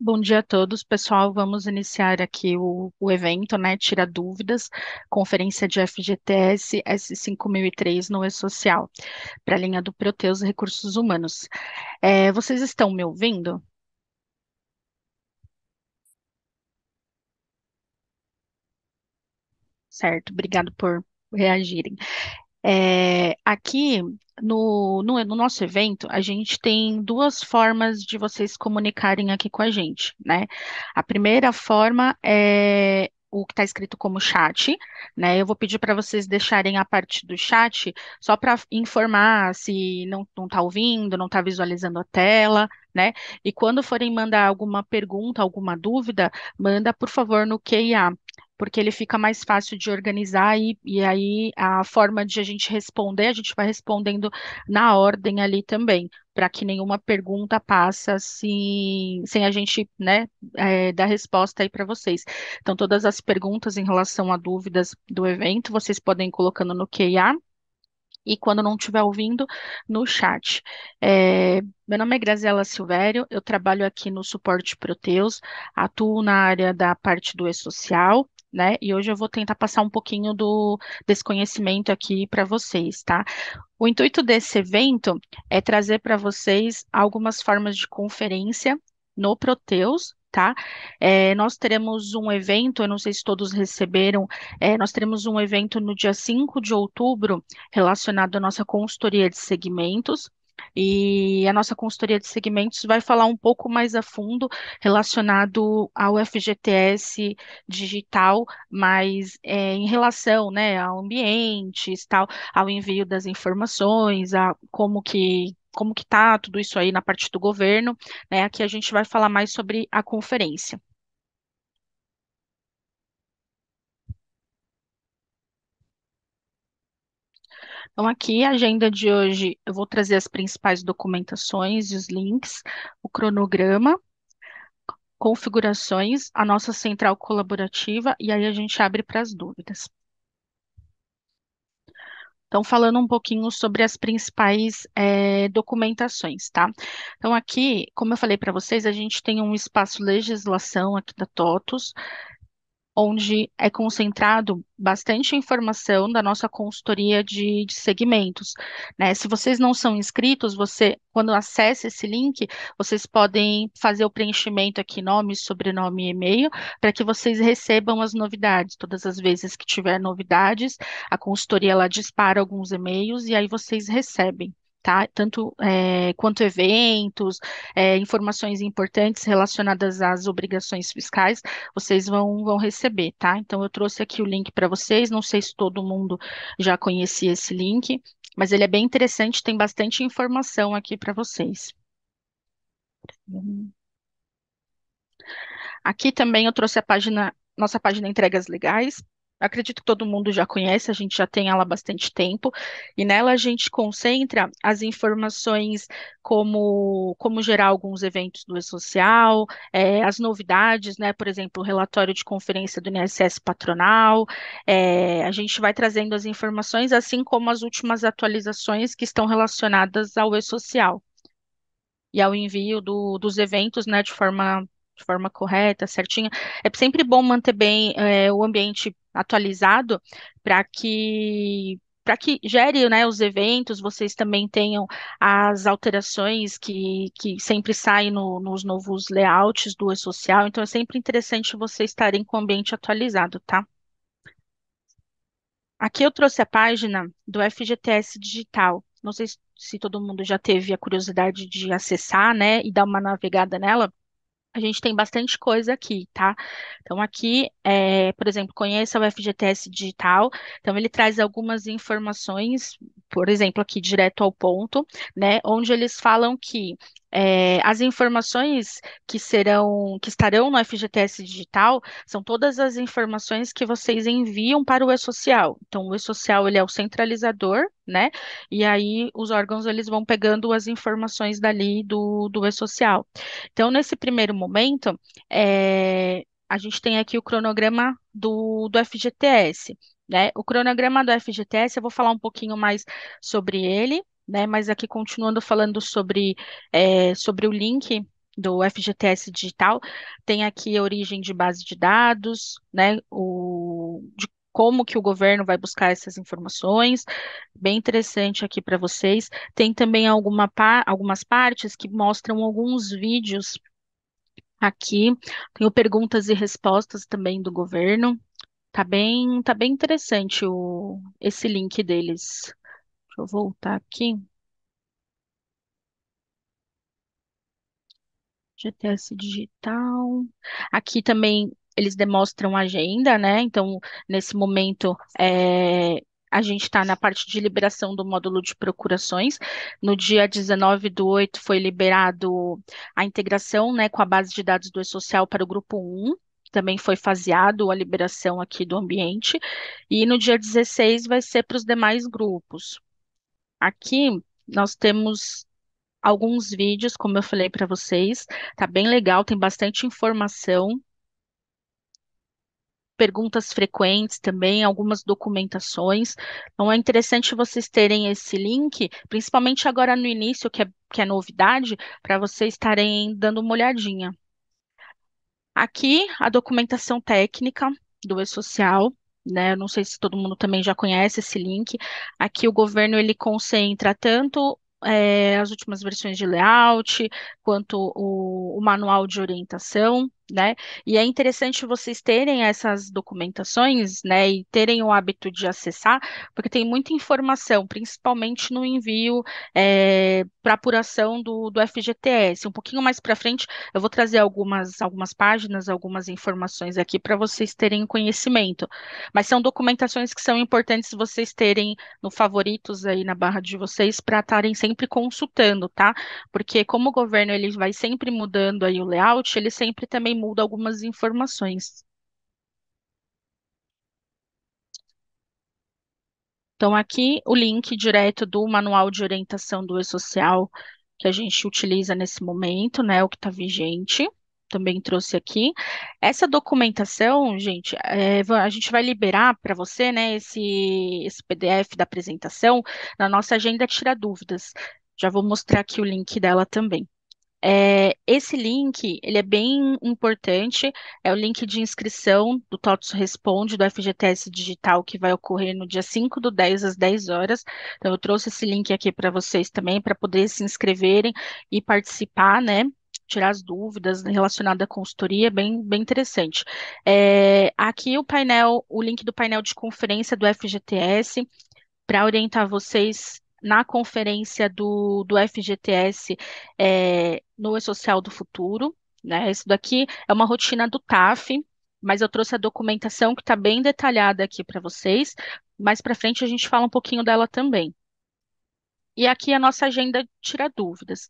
Bom dia a todos, pessoal. Vamos iniciar aqui o, o evento, né? Tira dúvidas, conferência de FGTS S5003 no E-Social, para a linha do Proteus Recursos Humanos. É, vocês estão me ouvindo? Certo, obrigado por reagirem. É, aqui no, no, no, nosso evento, a gente tem duas formas de vocês comunicarem aqui com a gente, né? A primeira forma é o que está escrito como chat, né? Eu vou pedir para vocês deixarem a parte do chat só para informar se não está ouvindo, não está visualizando a tela, né? E quando forem mandar alguma pergunta, alguma dúvida, manda por favor no QIA, porque ele fica mais fácil de organizar e, e aí a forma de a gente responder, a gente vai respondendo na ordem ali também, para que nenhuma pergunta passe sem, assim, sem a gente né, é, dar resposta aí para vocês. Então, todas as perguntas em relação a dúvidas do evento, vocês podem ir colocando no QA. E quando não estiver ouvindo, no chat. É, meu nome é Graziela Silvério, eu trabalho aqui no Suporte Proteus, atuo na área da parte do e-social, né? E hoje eu vou tentar passar um pouquinho do desse conhecimento aqui para vocês, tá? O intuito desse evento é trazer para vocês algumas formas de conferência no Proteus, tá? É, nós teremos um evento, eu não sei se todos receberam, é, nós teremos um evento no dia 5 de outubro relacionado à nossa consultoria de segmentos, e a nossa consultoria de segmentos vai falar um pouco mais a fundo relacionado ao FGTS digital, mas é, em relação né, ao ambiente, tal, ao envio das informações, a como que como que está tudo isso aí na parte do governo, né? Aqui a gente vai falar mais sobre a conferência. Então, aqui a agenda de hoje, eu vou trazer as principais documentações, os links, o cronograma, configurações, a nossa central colaborativa, e aí a gente abre para as dúvidas. Então, falando um pouquinho sobre as principais é, documentações, tá? Então, aqui, como eu falei para vocês, a gente tem um espaço legislação aqui da TOTUS, onde é concentrado bastante informação da nossa consultoria de, de segmentos. Né? Se vocês não são inscritos, você, quando acessa esse link, vocês podem fazer o preenchimento aqui, nome, sobrenome e e-mail, para que vocês recebam as novidades. Todas as vezes que tiver novidades, a consultoria ela dispara alguns e-mails e aí vocês recebem tá? Tanto é, quanto eventos, é, informações importantes relacionadas às obrigações fiscais, vocês vão, vão receber, tá? Então eu trouxe aqui o link para vocês, não sei se todo mundo já conhecia esse link, mas ele é bem interessante, tem bastante informação aqui para vocês. Aqui também eu trouxe a página, nossa página Entregas Legais, acredito que todo mundo já conhece, a gente já tem ela há bastante tempo, e nela a gente concentra as informações como, como gerar alguns eventos do E-Social, é, as novidades, né, por exemplo, o relatório de conferência do INSS patronal, é, a gente vai trazendo as informações, assim como as últimas atualizações que estão relacionadas ao E-Social e ao envio do, dos eventos, né, de forma de forma correta, certinha. É sempre bom manter bem é, o ambiente atualizado para que para que gere né, os eventos, vocês também tenham as alterações que, que sempre saem no, nos novos layouts do E-Social, então é sempre interessante vocês estarem com o ambiente atualizado, tá? Aqui eu trouxe a página do FGTS Digital, não sei se todo mundo já teve a curiosidade de acessar, né, e dar uma navegada nela, a gente tem bastante coisa aqui, tá? Então, aqui, é, por exemplo, conheça o FGTS Digital. Então, ele traz algumas informações, por exemplo, aqui direto ao ponto, né? Onde eles falam que é, as informações que serão, que estarão no FGTS Digital, são todas as informações que vocês enviam para o E-Social. Então, o E-Social ele é o centralizador, né? E aí os órgãos eles vão pegando as informações dali do, do E-Social. Então, nesse primeiro momento, é, a gente tem aqui o cronograma do, do FGTS. Né? O cronograma do FGTS, eu vou falar um pouquinho mais sobre ele, né? Mas aqui continuando falando sobre, é, sobre o link do FGTS digital, tem aqui a origem de base de dados, né? O, de como que o governo vai buscar essas informações, bem interessante aqui para vocês. Tem também alguma, algumas partes que mostram alguns vídeos aqui. Tenho perguntas e respostas também do governo. Tá bem, tá bem interessante o, esse link deles eu voltar aqui. GTS digital. Aqui também eles demonstram a agenda, né? Então, nesse momento, é, a gente está na parte de liberação do módulo de procurações. No dia 19 do 8 foi liberado a integração né, com a base de dados do E-Social para o grupo 1. Também foi faseado a liberação aqui do ambiente. E no dia 16 vai ser para os demais grupos. Aqui nós temos alguns vídeos, como eu falei para vocês, tá bem legal, tem bastante informação. Perguntas frequentes também, algumas documentações. Então é interessante vocês terem esse link, principalmente agora no início, que é, que é novidade, para vocês estarem dando uma olhadinha. Aqui a documentação técnica do e-social, né? Eu não sei se todo mundo também já conhece esse link. Aqui o governo ele concentra tanto é, as últimas versões de layout, quanto o, o manual de orientação né? E é interessante vocês terem essas documentações, né, e terem o hábito de acessar, porque tem muita informação, principalmente no envio é, para apuração do, do FGTS. Um pouquinho mais para frente, eu vou trazer algumas, algumas páginas, algumas informações aqui para vocês terem conhecimento. Mas são documentações que são importantes vocês terem no favoritos aí na barra de vocês para estarem sempre consultando, tá? Porque como o governo ele vai sempre mudando aí o layout, ele sempre também muda algumas informações. Então, aqui o link direto do manual de orientação do eSocial que a gente utiliza nesse momento, né? O que está vigente. Também trouxe aqui. Essa documentação, gente, é, a gente vai liberar para você, né, esse, esse PDF da apresentação na nossa agenda Tira Dúvidas. Já vou mostrar aqui o link dela também. É, esse link, ele é bem importante, é o link de inscrição do TOTS Responde, do FGTS Digital, que vai ocorrer no dia 5 do 10 às 10 horas. Então, eu trouxe esse link aqui para vocês também, para poder se inscreverem e participar, né? tirar as dúvidas relacionadas à consultoria, bem, bem interessante. É, aqui o painel, o link do painel de conferência do FGTS, para orientar vocês na conferência do, do FGTS, é, no E-Social do Futuro. Né? Isso daqui é uma rotina do TAF, mas eu trouxe a documentação que está bem detalhada aqui para vocês. Mais para frente a gente fala um pouquinho dela também. E aqui a nossa agenda de Tira Dúvidas.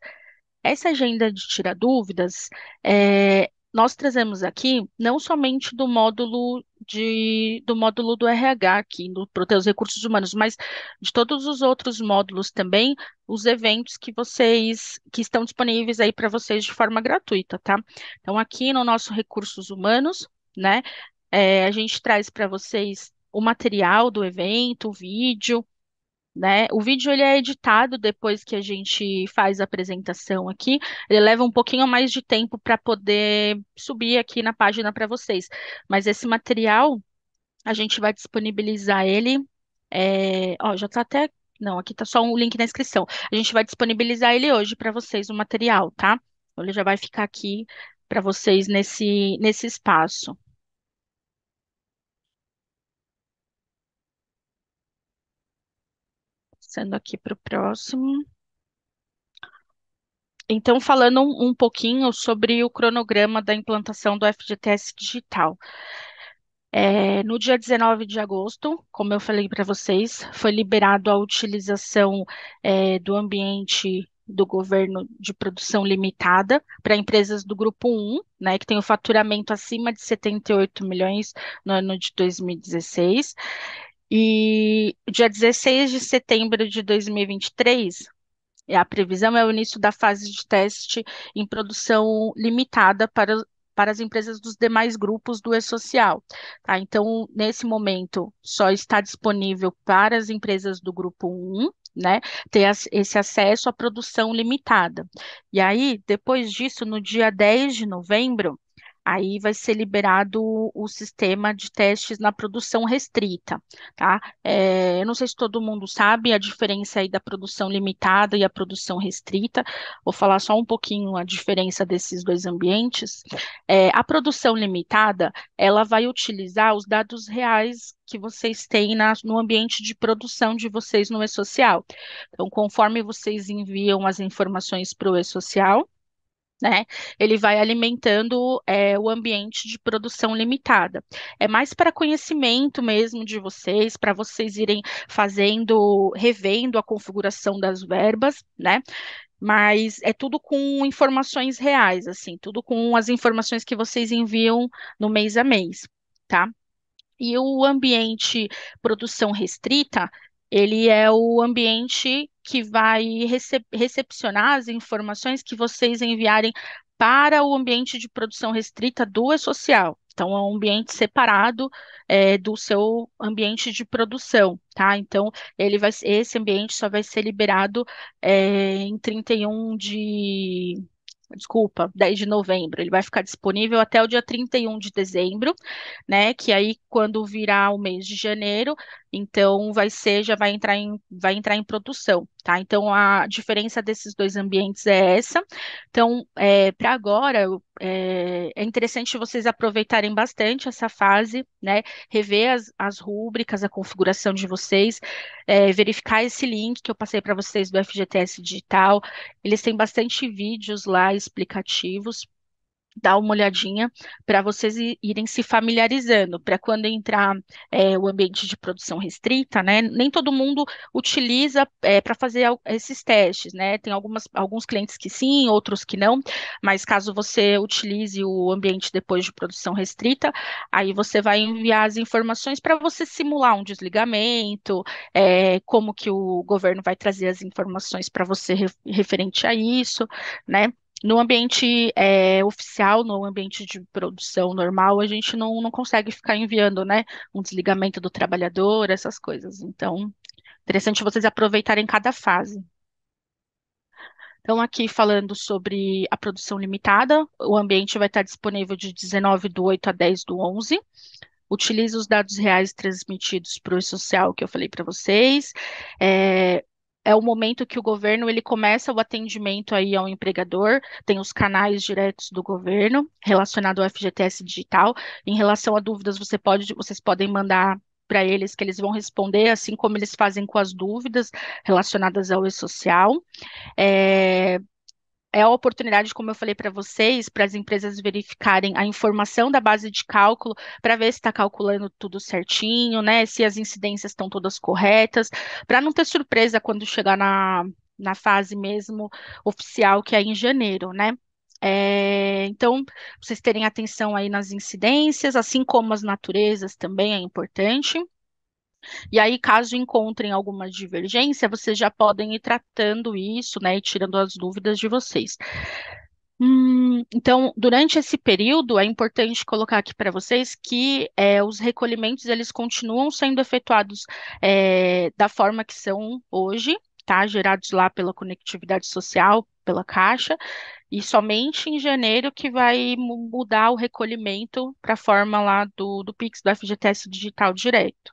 Essa agenda de Tira Dúvidas, é, nós trazemos aqui não somente do módulo de, do módulo do RH aqui, do Proteus Recursos Humanos, mas de todos os outros módulos também, os eventos que vocês que estão disponíveis aí para vocês de forma gratuita, tá? Então, aqui no nosso Recursos Humanos, né? É, a gente traz para vocês o material do evento, o vídeo, né? O vídeo ele é editado depois que a gente faz a apresentação aqui. Ele leva um pouquinho mais de tempo para poder subir aqui na página para vocês. Mas esse material a gente vai disponibilizar ele. É... Ó, já está até não, aqui está só um link na inscrição. A gente vai disponibilizar ele hoje para vocês o material, tá? Ele já vai ficar aqui para vocês nesse nesse espaço. passando aqui para o próximo. Então, falando um, um pouquinho sobre o cronograma da implantação do FGTS digital. É, no dia 19 de agosto, como eu falei para vocês, foi liberado a utilização é, do ambiente do governo de produção limitada para empresas do grupo 1, né, que tem o faturamento acima de 78 milhões no ano de 2016. E dia 16 de setembro de 2023, é, a previsão é o início da fase de teste em produção limitada para, para as empresas dos demais grupos do E-Social. Tá? Então, nesse momento, só está disponível para as empresas do grupo 1, né, ter esse acesso à produção limitada. E aí, depois disso, no dia 10 de novembro, aí vai ser liberado o sistema de testes na produção restrita, tá? É, eu não sei se todo mundo sabe a diferença aí da produção limitada e a produção restrita, vou falar só um pouquinho a diferença desses dois ambientes. É, a produção limitada, ela vai utilizar os dados reais que vocês têm na, no ambiente de produção de vocês no e-social. Então, conforme vocês enviam as informações para o e-social, né? Ele vai alimentando é, o ambiente de produção limitada. É mais para conhecimento mesmo de vocês, para vocês irem fazendo, revendo a configuração das verbas, né? Mas é tudo com informações reais, assim, tudo com as informações que vocês enviam no mês a mês, tá? E o ambiente produção restrita ele é o ambiente que vai recep recepcionar as informações que vocês enviarem para o ambiente de produção restrita do E-Social. Então, é um ambiente separado é, do seu ambiente de produção, tá? Então, ele vai, esse ambiente só vai ser liberado é, em 31 de desculpa, 10 de novembro. Ele vai ficar disponível até o dia 31 de dezembro, né? Que aí quando virar o mês de janeiro, então vai ser, já vai entrar em, vai entrar em produção. Tá? Então, a diferença desses dois ambientes é essa. Então, é, para agora, é, é, interessante vocês aproveitarem bastante essa fase, né? Rever as, as rúbricas, a configuração de vocês, é, verificar esse link que eu passei para vocês do FGTS Digital. Eles têm bastante vídeos lá explicativos dar uma olhadinha para vocês irem se familiarizando, para quando entrar é, o ambiente de produção restrita, né? Nem todo mundo utiliza é, para fazer esses testes, né? Tem algumas, alguns clientes que sim, outros que não, mas caso você utilize o ambiente depois de produção restrita, aí você vai enviar as informações para você simular um desligamento, é, como que o governo vai trazer as informações para você referente a isso, né? No ambiente é, oficial, no ambiente de produção normal, a gente não, não consegue ficar enviando, né, um desligamento do trabalhador, essas coisas. Então, interessante vocês aproveitarem cada fase. Então, aqui falando sobre a produção limitada, o ambiente vai estar disponível de 19 do 8 a 10 do 11. Utilize os dados reais transmitidos para o social que eu falei para vocês. É, é o momento que o governo ele começa o atendimento aí ao empregador, tem os canais diretos do governo relacionado ao FGTS digital. Em relação a dúvidas, você pode, vocês podem mandar para eles que eles vão responder, assim como eles fazem com as dúvidas relacionadas ao e-social. É, é a oportunidade, como eu falei para vocês, para as empresas verificarem a informação da base de cálculo para ver se está calculando tudo certinho, né? Se as incidências estão todas corretas, para não ter surpresa quando chegar na, na fase mesmo oficial, que é em janeiro, né? É, então, vocês terem atenção aí nas incidências, assim como as naturezas também é importante. E aí, caso encontrem alguma divergência, vocês já podem ir tratando isso, né, e tirando as dúvidas de vocês. Hum, então, durante esse período, é importante colocar aqui para vocês que é, os recolhimentos eles continuam sendo efetuados é, da forma que são hoje, tá? Gerados lá pela conectividade social, pela Caixa, e somente em janeiro que vai mudar o recolhimento para a forma lá do, do Pix, do FGTS Digital Direto.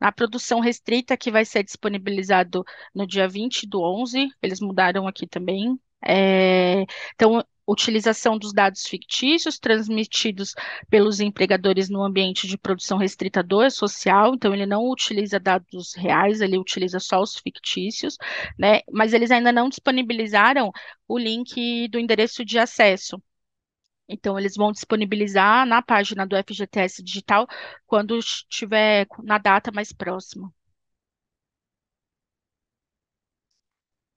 Na produção restrita que vai ser disponibilizado no dia 20 do 11, eles mudaram aqui também. É, então, utilização dos dados fictícios transmitidos pelos empregadores no ambiente de produção restrita social, então ele não utiliza dados reais, ele utiliza só os fictícios, né? Mas eles ainda não disponibilizaram o link do endereço de acesso. Então, eles vão disponibilizar na página do FGTS Digital quando estiver na data mais próxima.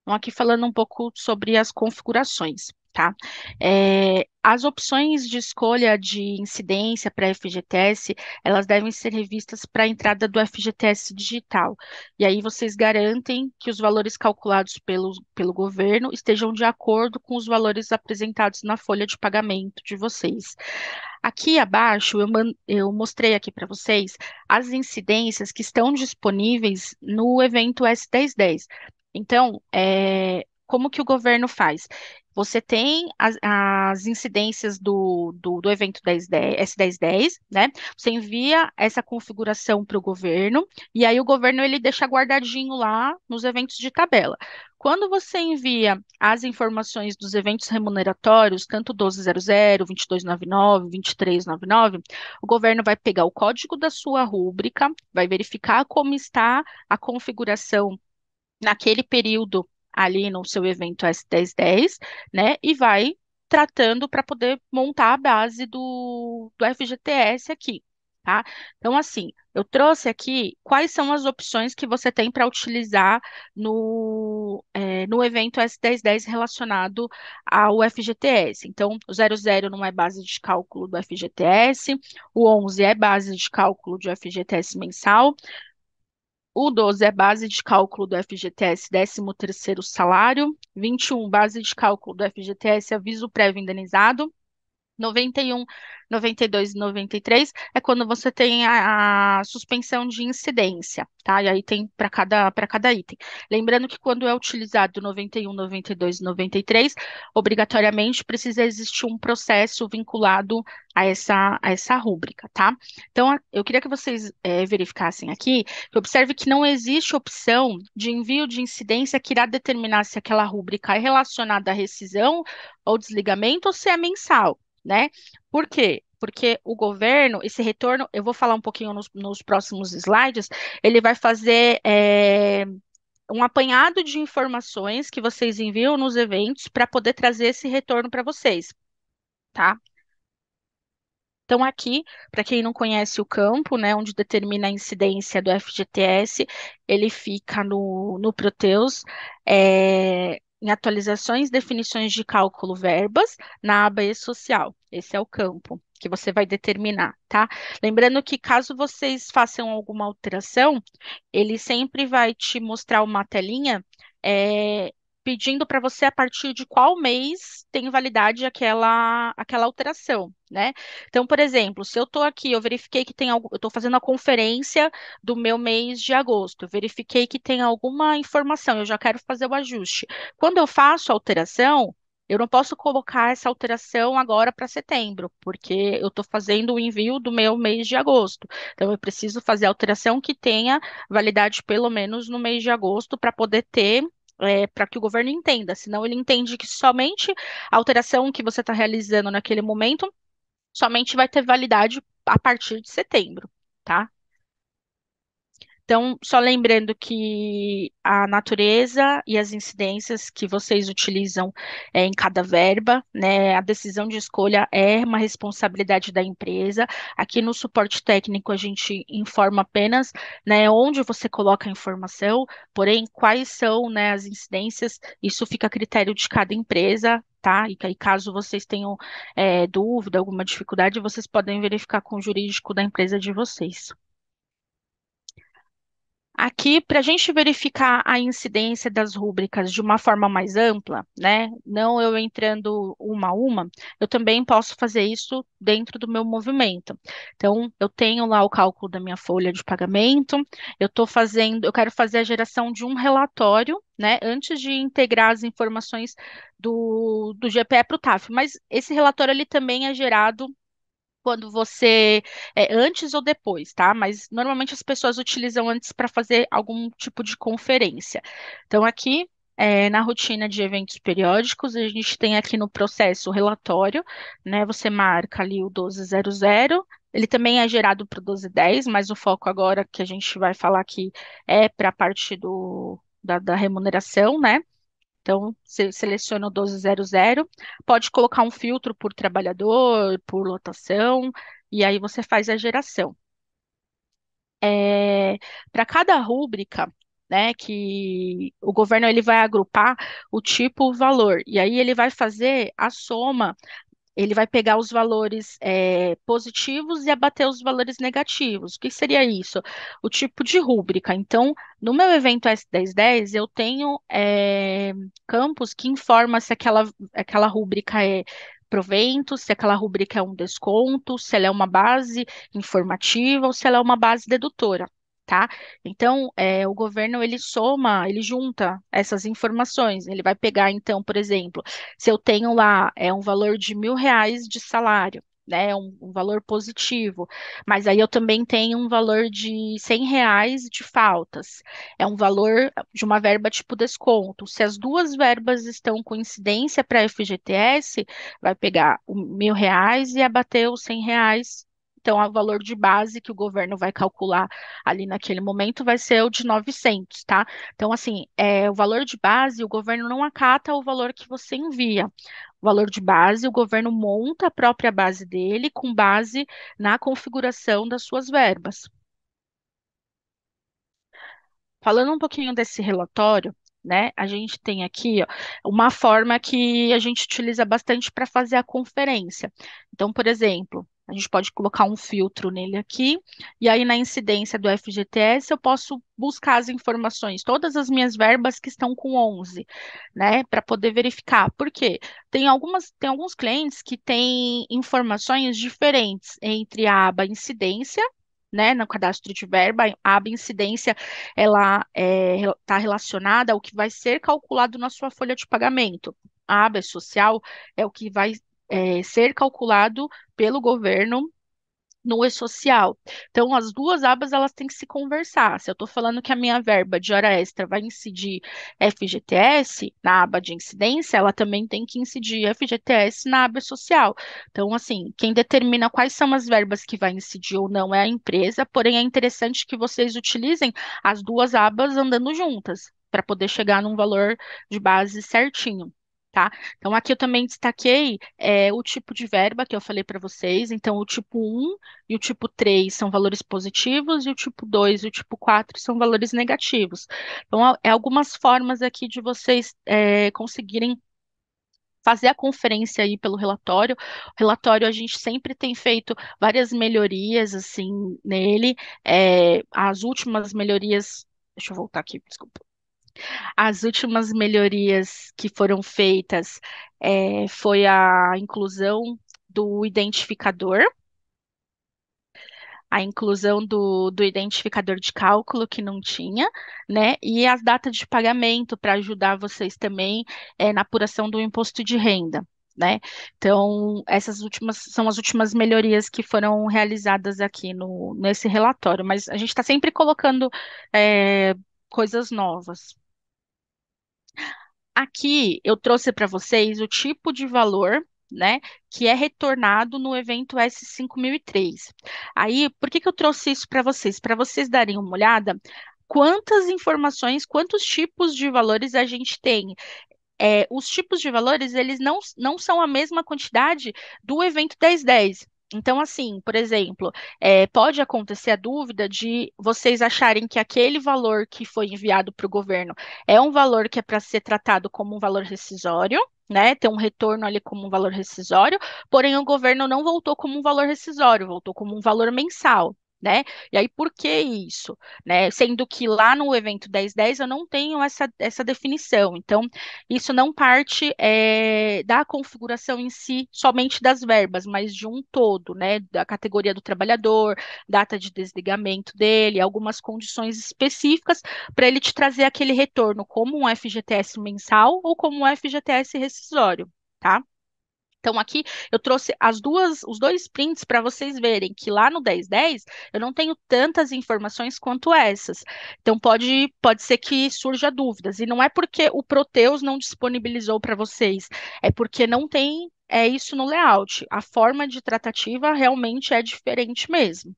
Então, aqui falando um pouco sobre as configurações tá? É, as opções de escolha de incidência para FGTS, elas devem ser revistas para a entrada do FGTS digital. E aí vocês garantem que os valores calculados pelo, pelo governo estejam de acordo com os valores apresentados na folha de pagamento de vocês. Aqui abaixo, eu, eu mostrei aqui para vocês as incidências que estão disponíveis no evento S1010. Então, é, como que o governo faz? Você tem as, as incidências do, do, do evento S1010, né? Você envia essa configuração para o governo, e aí o governo ele deixa guardadinho lá nos eventos de tabela. Quando você envia as informações dos eventos remuneratórios, tanto 1200, 2299, 2399, o governo vai pegar o código da sua rúbrica, vai verificar como está a configuração naquele período ali no seu evento S1010, né? E vai tratando para poder montar a base do, do FGTS aqui, tá? Então, assim, eu trouxe aqui quais são as opções que você tem para utilizar no, é, no evento S1010 relacionado ao FGTS. Então, o 00 não é base de cálculo do FGTS, o 11 é base de cálculo de FGTS mensal, o 12 é base de cálculo do FGTS, 13º salário. 21, base de cálculo do FGTS, aviso prévio indenizado. 91, 92 e 93 é quando você tem a, a, suspensão de incidência, tá? E aí tem para cada para cada item. Lembrando que quando é utilizado 91, 92 e 93, obrigatoriamente precisa existir um processo vinculado a essa a essa rúbrica, tá? Então eu queria que vocês é, verificassem aqui, que observe que não existe opção de envio de incidência que irá determinar se aquela rúbrica é relacionada à rescisão ou desligamento ou se é mensal né? Por quê? Porque o governo, esse retorno, eu vou falar um pouquinho nos, nos próximos slides, ele vai fazer é, um apanhado de informações que vocês enviam nos eventos para poder trazer esse retorno para vocês, tá? Então, aqui, para quem não conhece o campo, né, onde determina a incidência do FGTS, ele fica no, no Proteus, é, em atualizações, definições de cálculo, verbas, na aba E-Social. Esse é o campo que você vai determinar, tá? Lembrando que caso vocês façam alguma alteração, ele sempre vai te mostrar uma telinha é, pedindo para você a partir de qual mês tem validade aquela, aquela alteração, né? Então, por exemplo, se eu estou aqui, eu verifiquei que tem algo, eu estou fazendo a conferência do meu mês de agosto, eu verifiquei que tem alguma informação, eu já quero fazer o ajuste. Quando eu faço a alteração, eu não posso colocar essa alteração agora para setembro, porque eu estou fazendo o envio do meu mês de agosto. Então, eu preciso fazer a alteração que tenha validade pelo menos no mês de agosto para poder ter é, para que o governo entenda, senão ele entende que somente a alteração que você está realizando naquele momento somente vai ter validade a partir de setembro, tá? Então, só lembrando que a natureza e as incidências que vocês utilizam é, em cada verba, né, a decisão de escolha é uma responsabilidade da empresa. Aqui no suporte técnico a gente informa apenas né, onde você coloca a informação, porém quais são né, as incidências, isso fica a critério de cada empresa, tá? E, e caso vocês tenham é, dúvida, alguma dificuldade, vocês podem verificar com o jurídico da empresa de vocês. Aqui, para a gente verificar a incidência das rúbricas de uma forma mais ampla, né? Não eu entrando uma a uma, eu também posso fazer isso dentro do meu movimento. Então, eu tenho lá o cálculo da minha folha de pagamento, eu estou fazendo, eu quero fazer a geração de um relatório, né? Antes de integrar as informações do, do GPE para o TAF, mas esse relatório ele também é gerado quando você é, antes ou depois, tá? Mas normalmente as pessoas utilizam antes para fazer algum tipo de conferência. Então aqui é, na rotina de eventos periódicos, a gente tem aqui no processo o relatório, né? Você marca ali o 1200, ele também é gerado para o 1210, mas o foco agora que a gente vai falar aqui é para a parte do, da, da remuneração, né? Então, você seleciona o 1200, pode colocar um filtro por trabalhador, por lotação, e aí você faz a geração. É, Para cada rúbrica, né, que o governo ele vai agrupar o tipo, o valor, e aí ele vai fazer a soma ele vai pegar os valores é, positivos e abater os valores negativos. O que seria isso? O tipo de rúbrica. Então, no meu evento S1010, eu tenho é, campos que informam se aquela, aquela rúbrica é provento, se aquela rúbrica é um desconto, se ela é uma base informativa ou se ela é uma base dedutora tá? Então, é, o governo ele soma, ele junta essas informações. Ele vai pegar, então, por exemplo, se eu tenho lá é um valor de mil reais de salário, né, um, um valor positivo, mas aí eu também tenho um valor de cem reais de faltas. É um valor de uma verba tipo desconto. Se as duas verbas estão com incidência para FGTS, vai pegar o mil reais e abater os cem reais então, o valor de base que o governo vai calcular ali naquele momento vai ser o de 900, tá? Então, assim, é, o valor de base, o governo não acata o valor que você envia. O valor de base, o governo monta a própria base dele com base na configuração das suas verbas. Falando um pouquinho desse relatório, né? A gente tem aqui ó, uma forma que a gente utiliza bastante para fazer a conferência. Então, por exemplo, a gente pode colocar um filtro nele aqui, e aí na incidência do FGTS eu posso buscar as informações, todas as minhas verbas que estão com 11, né, para poder verificar. Por quê? Tem algumas, tem alguns clientes que têm informações diferentes entre a aba incidência né, no cadastro de verba, a aba incidência, ela está é, tá relacionada ao que vai ser calculado na sua folha de pagamento. A aba é social é o que vai é, ser calculado pelo governo no e-social. Então, as duas abas elas têm que se conversar. Se eu estou falando que a minha verba de hora extra vai incidir FGTS na aba de incidência, ela também tem que incidir FGTS na aba social. Então, assim, quem determina quais são as verbas que vai incidir ou não é a empresa, porém é interessante que vocês utilizem as duas abas andando juntas para poder chegar num valor de base certinho. Tá? Então, aqui eu também destaquei é, o tipo de verba que eu falei para vocês. Então, o tipo 1 e o tipo 3 são valores positivos, e o tipo 2 e o tipo 4 são valores negativos. Então, é algumas formas aqui de vocês é, conseguirem fazer a conferência aí pelo relatório. O relatório a gente sempre tem feito várias melhorias, assim, nele. É, as últimas melhorias. Deixa eu voltar aqui, desculpa. As últimas melhorias que foram feitas é, foi a inclusão do identificador, a inclusão do, do identificador de cálculo que não tinha, né? E as datas de pagamento para ajudar vocês também é, na apuração do imposto de renda. Né? Então, essas últimas são as últimas melhorias que foram realizadas aqui no, nesse relatório, mas a gente está sempre colocando é, coisas novas. Aqui eu trouxe para vocês o tipo de valor né, que é retornado no evento S5003. Aí, por que, que eu trouxe isso para vocês? Para vocês darem uma olhada quantas informações, quantos tipos de valores a gente tem. É, os tipos de valores, eles não, não são a mesma quantidade do evento 1010. Então, assim, por exemplo, é, pode acontecer a dúvida de vocês acharem que aquele valor que foi enviado para o governo é um valor que é para ser tratado como um valor rescisório, né, ter um retorno ali como um valor rescisório, porém o governo não voltou como um valor rescisório, voltou como um valor mensal né? E aí, por que isso? Né? Sendo que lá no evento 1010 eu não tenho essa, essa definição. Então, isso não parte é, da configuração em si, somente das verbas, mas de um todo, né? Da categoria do trabalhador, data de desligamento dele, algumas condições específicas para ele te trazer aquele retorno, como um FGTS mensal ou como um FGTS rescisório, tá? Então aqui eu trouxe as duas, os dois prints para vocês verem que lá no 1010 eu não tenho tantas informações quanto essas. Então pode pode ser que surja dúvidas e não é porque o Proteus não disponibilizou para vocês, é porque não tem é isso no layout. A forma de tratativa realmente é diferente mesmo.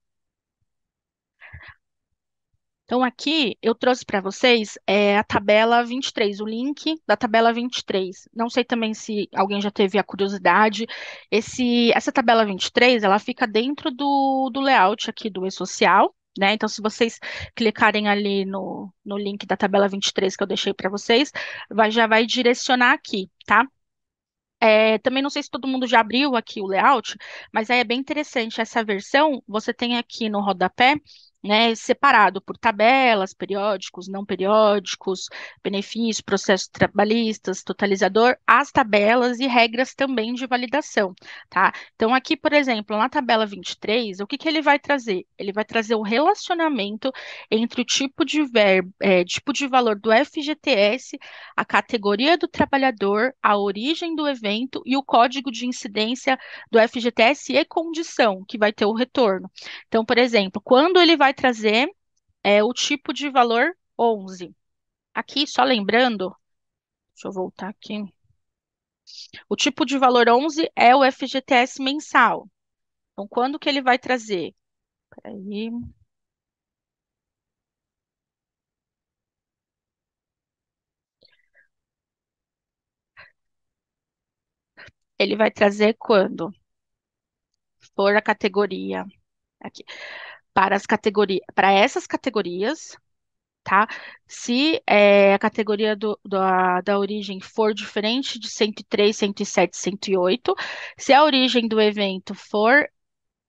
Então, aqui eu trouxe para vocês é, a tabela 23, o link da tabela 23. Não sei também se alguém já teve a curiosidade. Esse, essa tabela 23, ela fica dentro do, do layout aqui do e-social, né? Então, se vocês clicarem ali no, no link da tabela 23 que eu deixei para vocês, vai, já vai direcionar aqui, tá? É, também não sei se todo mundo já abriu aqui o layout, mas aí é bem interessante essa versão. Você tem aqui no rodapé né, separado por tabelas, periódicos, não periódicos, benefícios, processos trabalhistas, totalizador, as tabelas e regras também de validação, tá? Então, aqui, por exemplo, na tabela 23, o que, que ele vai trazer? Ele vai trazer o relacionamento entre o tipo de, ver é, tipo de valor do FGTS, a categoria do trabalhador, a origem do evento e o código de incidência do FGTS e condição, que vai ter o retorno. Então, por exemplo, quando ele vai vai trazer é, o tipo de valor 11. Aqui, só lembrando, deixa eu voltar aqui. O tipo de valor 11 é o FGTS mensal. Então, quando que ele vai trazer? Ele vai trazer quando? For a categoria. Aqui para as categorias, para essas categorias, tá? Se é, a categoria do, do, a, da origem for diferente de 103, 107, 108, se a origem do evento for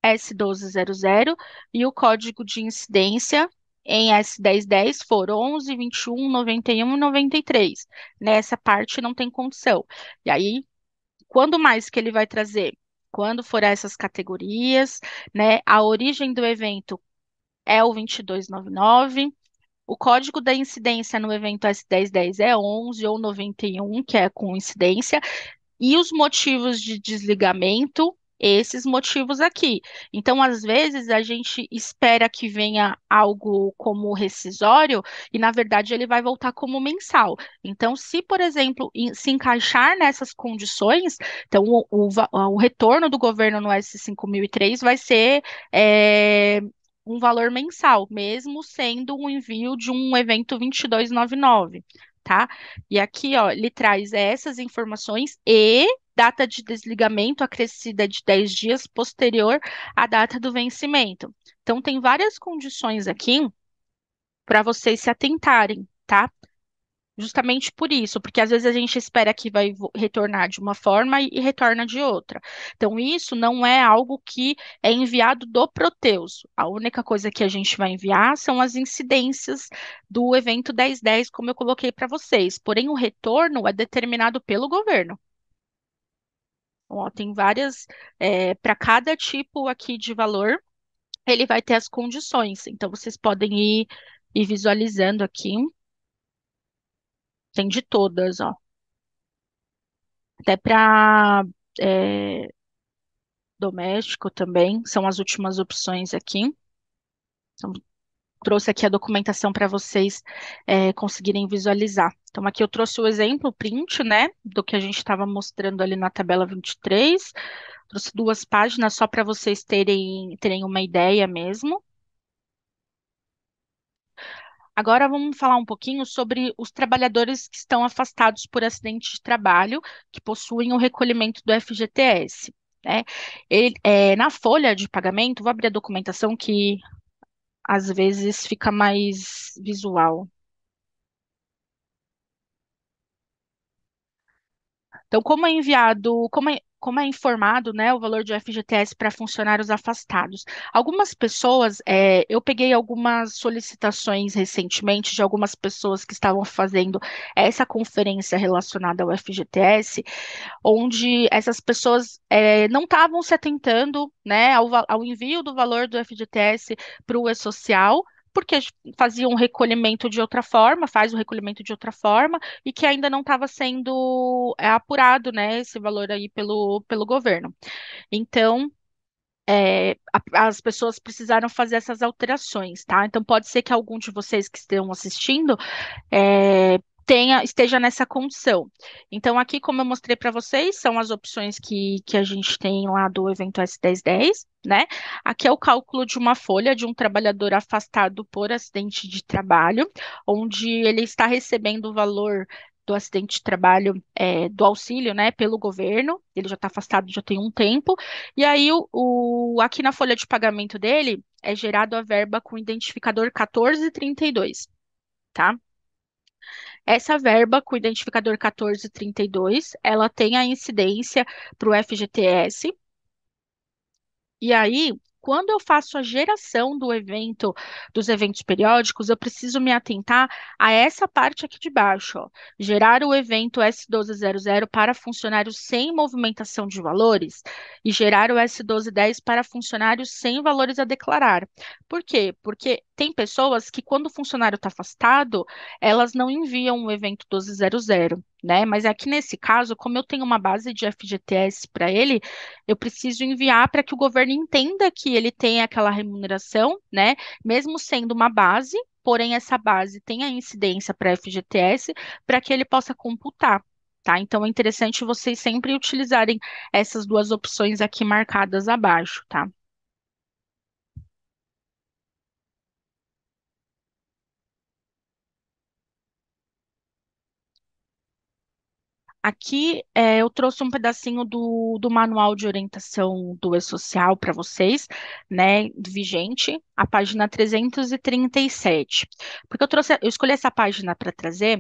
S1200 e o código de incidência em S1010 for 11, 21, 91 e 93. Nessa parte não tem condição. E aí, quando mais que ele vai trazer quando for essas categorias, né? A origem do evento é o 2299. O código da incidência no evento S1010 é 11 ou 91, que é com incidência, e os motivos de desligamento esses motivos aqui. Então, às vezes, a gente espera que venha algo como rescisório e, na verdade, ele vai voltar como mensal. Então, se, por exemplo, se encaixar nessas condições, então o, o, o retorno do governo no S5003 vai ser. É, um valor mensal, mesmo sendo um envio de um evento 2299, tá? E aqui, ó, ele traz essas informações e data de desligamento acrescida de 10 dias posterior à data do vencimento. Então, tem várias condições aqui para vocês se atentarem, tá? Justamente por isso, porque às vezes a gente espera que vai retornar de uma forma e retorna de outra. Então, isso não é algo que é enviado do Proteus. A única coisa que a gente vai enviar são as incidências do evento 1010, como eu coloquei para vocês. Porém, o retorno é determinado pelo governo. Então, ó, tem várias, é, eh, para cada tipo aqui de valor, ele vai ter as condições. Então, vocês podem ir, ir visualizando aqui. Tem de todas, ó. Até para é, eh, doméstico também, são as últimas opções aqui. Então, trouxe aqui a documentação para vocês é, conseguirem visualizar. Então, aqui eu trouxe o exemplo, o print, né, do que a gente estava mostrando ali na tabela 23. Trouxe duas páginas só para vocês terem, terem uma ideia mesmo. Agora vamos falar um pouquinho sobre os trabalhadores que estão afastados por acidente de trabalho, que possuem o recolhimento do FGTS. Né? Ele, é, na folha de pagamento, vou abrir a documentação que às vezes fica mais visual. Então, como é enviado, como é, como é informado né, o valor do FGTS para funcionários afastados. Algumas pessoas, é, eu peguei algumas solicitações recentemente de algumas pessoas que estavam fazendo essa conferência relacionada ao FGTS, onde essas pessoas é, não estavam se atentando né, ao, ao envio do valor do FGTS para o E-Social, porque fazia um recolhimento de outra forma, faz o um recolhimento de outra forma, e que ainda não estava sendo é, apurado, né, esse valor aí pelo, pelo governo. Então, é, a, as pessoas precisaram fazer essas alterações, tá? Então, pode ser que algum de vocês que estejam assistindo é, tenha, esteja nessa condição. Então, aqui, como eu mostrei para vocês, são as opções que, que a gente tem lá do evento S1010, né? Aqui é o cálculo de uma folha de um trabalhador afastado por acidente de trabalho, onde ele está recebendo o valor do acidente de trabalho é, do auxílio, né, pelo governo. Ele já está afastado, já tem um tempo. E aí, o, o, aqui na folha de pagamento dele é gerado a verba com identificador 1432, tá? Essa verba com o identificador 1432, ela tem a incidência para o FGTS. E aí, quando eu faço a geração do evento, dos eventos periódicos, eu preciso me atentar a essa parte aqui de baixo, ó. gerar o evento S1200 para funcionários sem movimentação de valores e gerar o S1210 para funcionários sem valores a declarar. Por quê? Porque tem pessoas que, quando o funcionário está afastado, elas não enviam o evento 1200, né? Mas aqui nesse caso, como eu tenho uma base de FGTS para ele, eu preciso enviar para que o governo entenda que ele tem aquela remuneração, né? Mesmo sendo uma base, porém essa base tem a incidência para FGTS, para que ele possa computar. Tá? Então é interessante vocês sempre utilizarem essas duas opções aqui marcadas abaixo, tá? Aqui é, eu trouxe um pedacinho do, do manual de orientação do E-Social para vocês, né, vigente, a página 337. Porque eu trouxe, eu escolhi essa página para trazer,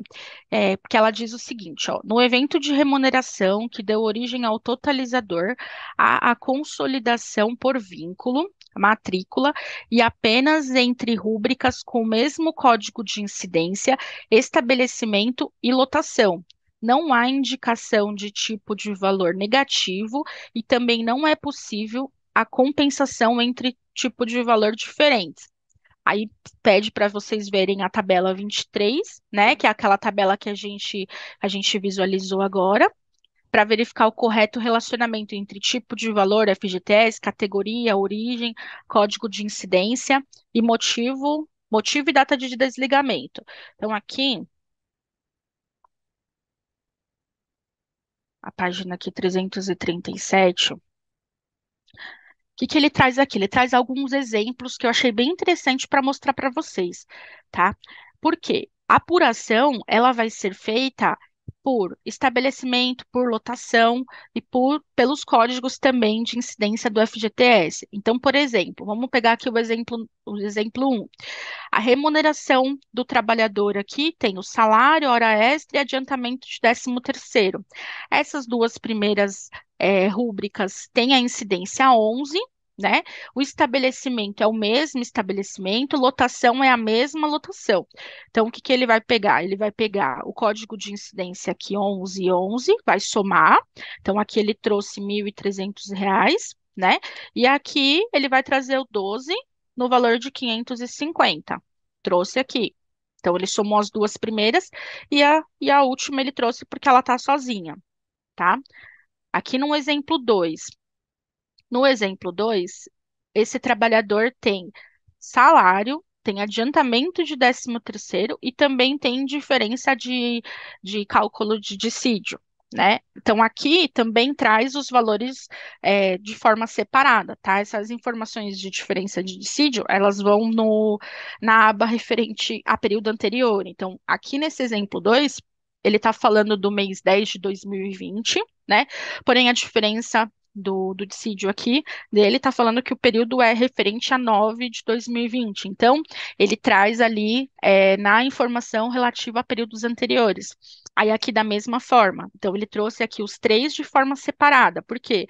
é, porque ela diz o seguinte: ó, no evento de remuneração que deu origem ao totalizador, a, a consolidação por vínculo matrícula e apenas entre rúbricas com o mesmo código de incidência, estabelecimento e lotação, não há indicação de tipo de valor negativo e também não é possível a compensação entre tipo de valor diferentes. Aí pede para vocês verem a tabela 23, né, que é aquela tabela que a gente a gente visualizou agora, para verificar o correto relacionamento entre tipo de valor FGTS, categoria, origem, código de incidência e motivo, motivo e data de desligamento. Então aqui a página aqui 337. O que, que ele traz aqui? Ele traz alguns exemplos que eu achei bem interessante para mostrar para vocês, tá? Por quê? A apuração, ela vai ser feita por estabelecimento, por lotação e por pelos códigos também de incidência do FGTS. Então, por exemplo, vamos pegar aqui o exemplo, o exemplo 1. A remuneração do trabalhador aqui tem o salário, hora extra e adiantamento de 13 Essas duas primeiras é, rúbricas têm a incidência 11 né? O estabelecimento é o mesmo estabelecimento, lotação é a mesma lotação. Então, o que, que ele vai pegar? Ele vai pegar o código de incidência aqui, 11 e 11, vai somar. Então, aqui ele trouxe R$ 1.300, né? E aqui ele vai trazer o 12 no valor de 550. Trouxe aqui. Então, ele somou as duas primeiras e a, e a última ele trouxe porque ela está sozinha, tá? Aqui no exemplo 2, no exemplo 2, esse trabalhador tem salário, tem adiantamento de 13º e também tem diferença de, de cálculo de dissídio. Né? Então, aqui também traz os valores é, de forma separada, tá? Essas informações de diferença de dissídio, elas vão no, na aba referente a período anterior. Então, aqui nesse exemplo 2, ele está falando do mês 10 de 2020, né? Porém, a diferença do, do dissídio aqui dele está falando que o período é referente a 9 de 2020. Então, ele traz ali é, na informação relativa a períodos anteriores. Aí, aqui da mesma forma. Então, ele trouxe aqui os três de forma separada. porque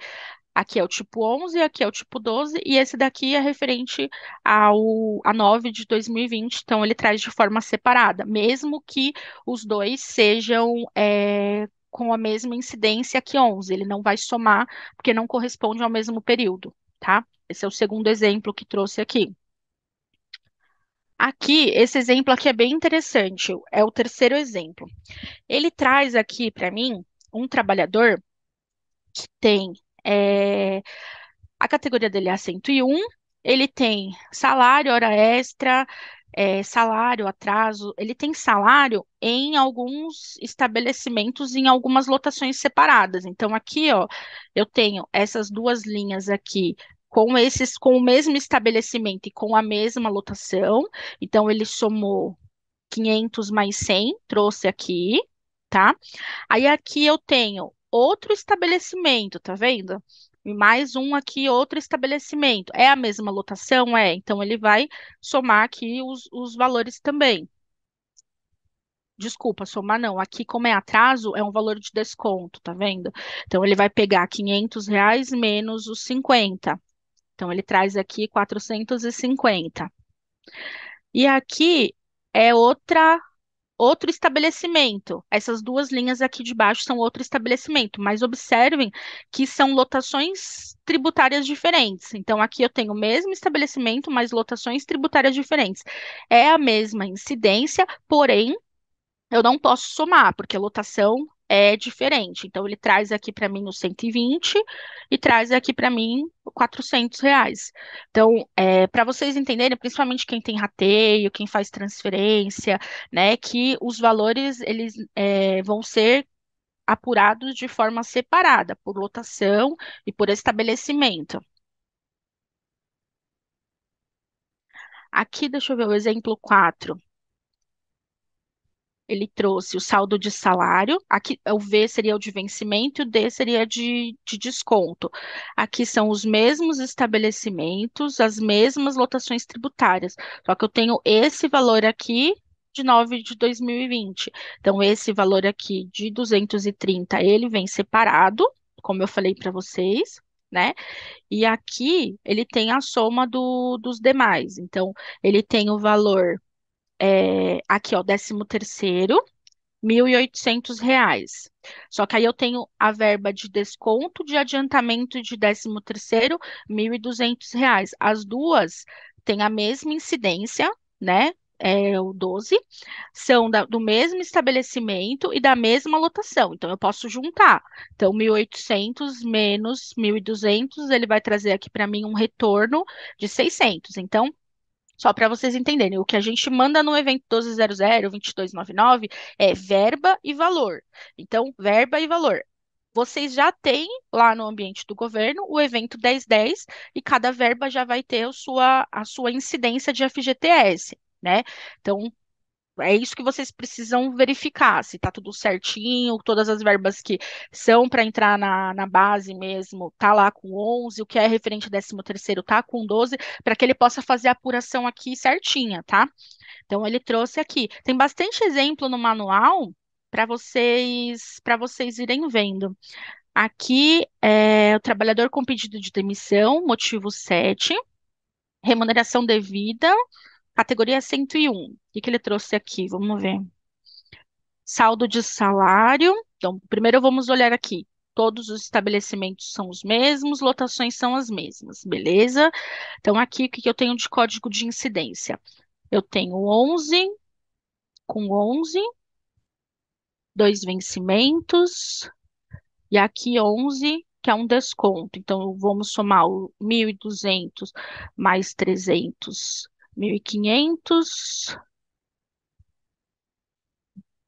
Aqui é o tipo 11, aqui é o tipo 12, e esse daqui é referente ao, a 9 de 2020, então ele traz de forma separada, mesmo que os dois sejam é, com a mesma incidência que 11, ele não vai somar porque não corresponde ao mesmo período, tá? Esse é o segundo exemplo que trouxe aqui. Aqui, esse exemplo aqui é bem interessante, é o terceiro exemplo. Ele traz aqui para mim um trabalhador que tem é, a categoria dele é a 101, ele tem salário, hora extra, é, salário, atraso, ele tem salário em alguns estabelecimentos, em algumas lotações separadas. Então, aqui, ó, eu tenho essas duas linhas aqui com esses, com o mesmo estabelecimento e com a mesma lotação. Então, ele somou 500 mais 100, trouxe aqui, tá? Aí, aqui eu tenho outro estabelecimento, tá vendo? mais um aqui, outro estabelecimento. É a mesma lotação? É. Então, ele vai somar aqui os, os valores também. Desculpa, somar não. Aqui, como é atraso, é um valor de desconto, tá vendo? Então, ele vai pegar 500 reais menos os 50. Então, ele traz aqui 450. E aqui é outra outro estabelecimento. Essas duas linhas aqui de baixo são outro estabelecimento, mas observem que são lotações tributárias diferentes. Então, aqui eu tenho o mesmo estabelecimento, mas lotações tributárias diferentes. É a mesma incidência, porém, eu não posso somar, porque lotação é diferente. Então, ele traz aqui para mim os 120 e traz aqui para mim 400 reais. Então, é, para vocês entenderem, principalmente quem tem rateio, quem faz transferência, né, que os valores eles é, vão ser apurados de forma separada, por lotação e por estabelecimento. Aqui, deixa eu ver o exemplo 4 ele trouxe o saldo de salário, aqui o V seria o de vencimento, o D seria de, de desconto. Aqui são os mesmos estabelecimentos, as mesmas lotações tributárias, só que eu tenho esse valor aqui de 9 de 2020. Então, esse valor aqui de 230, ele vem separado, como eu falei para vocês, né? E aqui ele tem a soma do, dos demais. Então, ele tem o valor é, aqui, ó, décimo terceiro, R$ 1.800. Só que aí eu tenho a verba de desconto de adiantamento de décimo terceiro, R$ 1.200. As duas têm a mesma incidência, né? É, o 12, são da, do mesmo estabelecimento e da mesma lotação. Então, eu posso juntar. Então, 1.800 menos 1.200, ele vai trazer aqui para mim um retorno de 600. Então, só para vocês entenderem, o que a gente manda no evento 1200 2299 é verba e valor. Então, verba e valor. Vocês já têm lá no ambiente do governo o evento 1010 e cada verba já vai ter a sua, a sua incidência de FGTS, né? Então, é isso que vocês precisam verificar, se está tudo certinho, todas as verbas que são para entrar na, na base mesmo, tá lá com 11, o que é referente 13 terceiro tá com 12, para que ele possa fazer a apuração aqui certinha, tá? Então ele trouxe aqui. Tem bastante exemplo no manual para vocês para vocês irem vendo. Aqui é o trabalhador com pedido de demissão, motivo 7, remuneração devida, Categoria 101. O que, que ele trouxe aqui? Vamos ver. Saldo de salário. Então, primeiro vamos olhar aqui. Todos os estabelecimentos são os mesmos, lotações são as mesmas, beleza? Então, aqui o que, que eu tenho de código de incidência? Eu tenho 11 com 11, dois vencimentos, e aqui 11, que é um desconto. Então, vamos somar o 1.200 mais 300 mil e quinhentos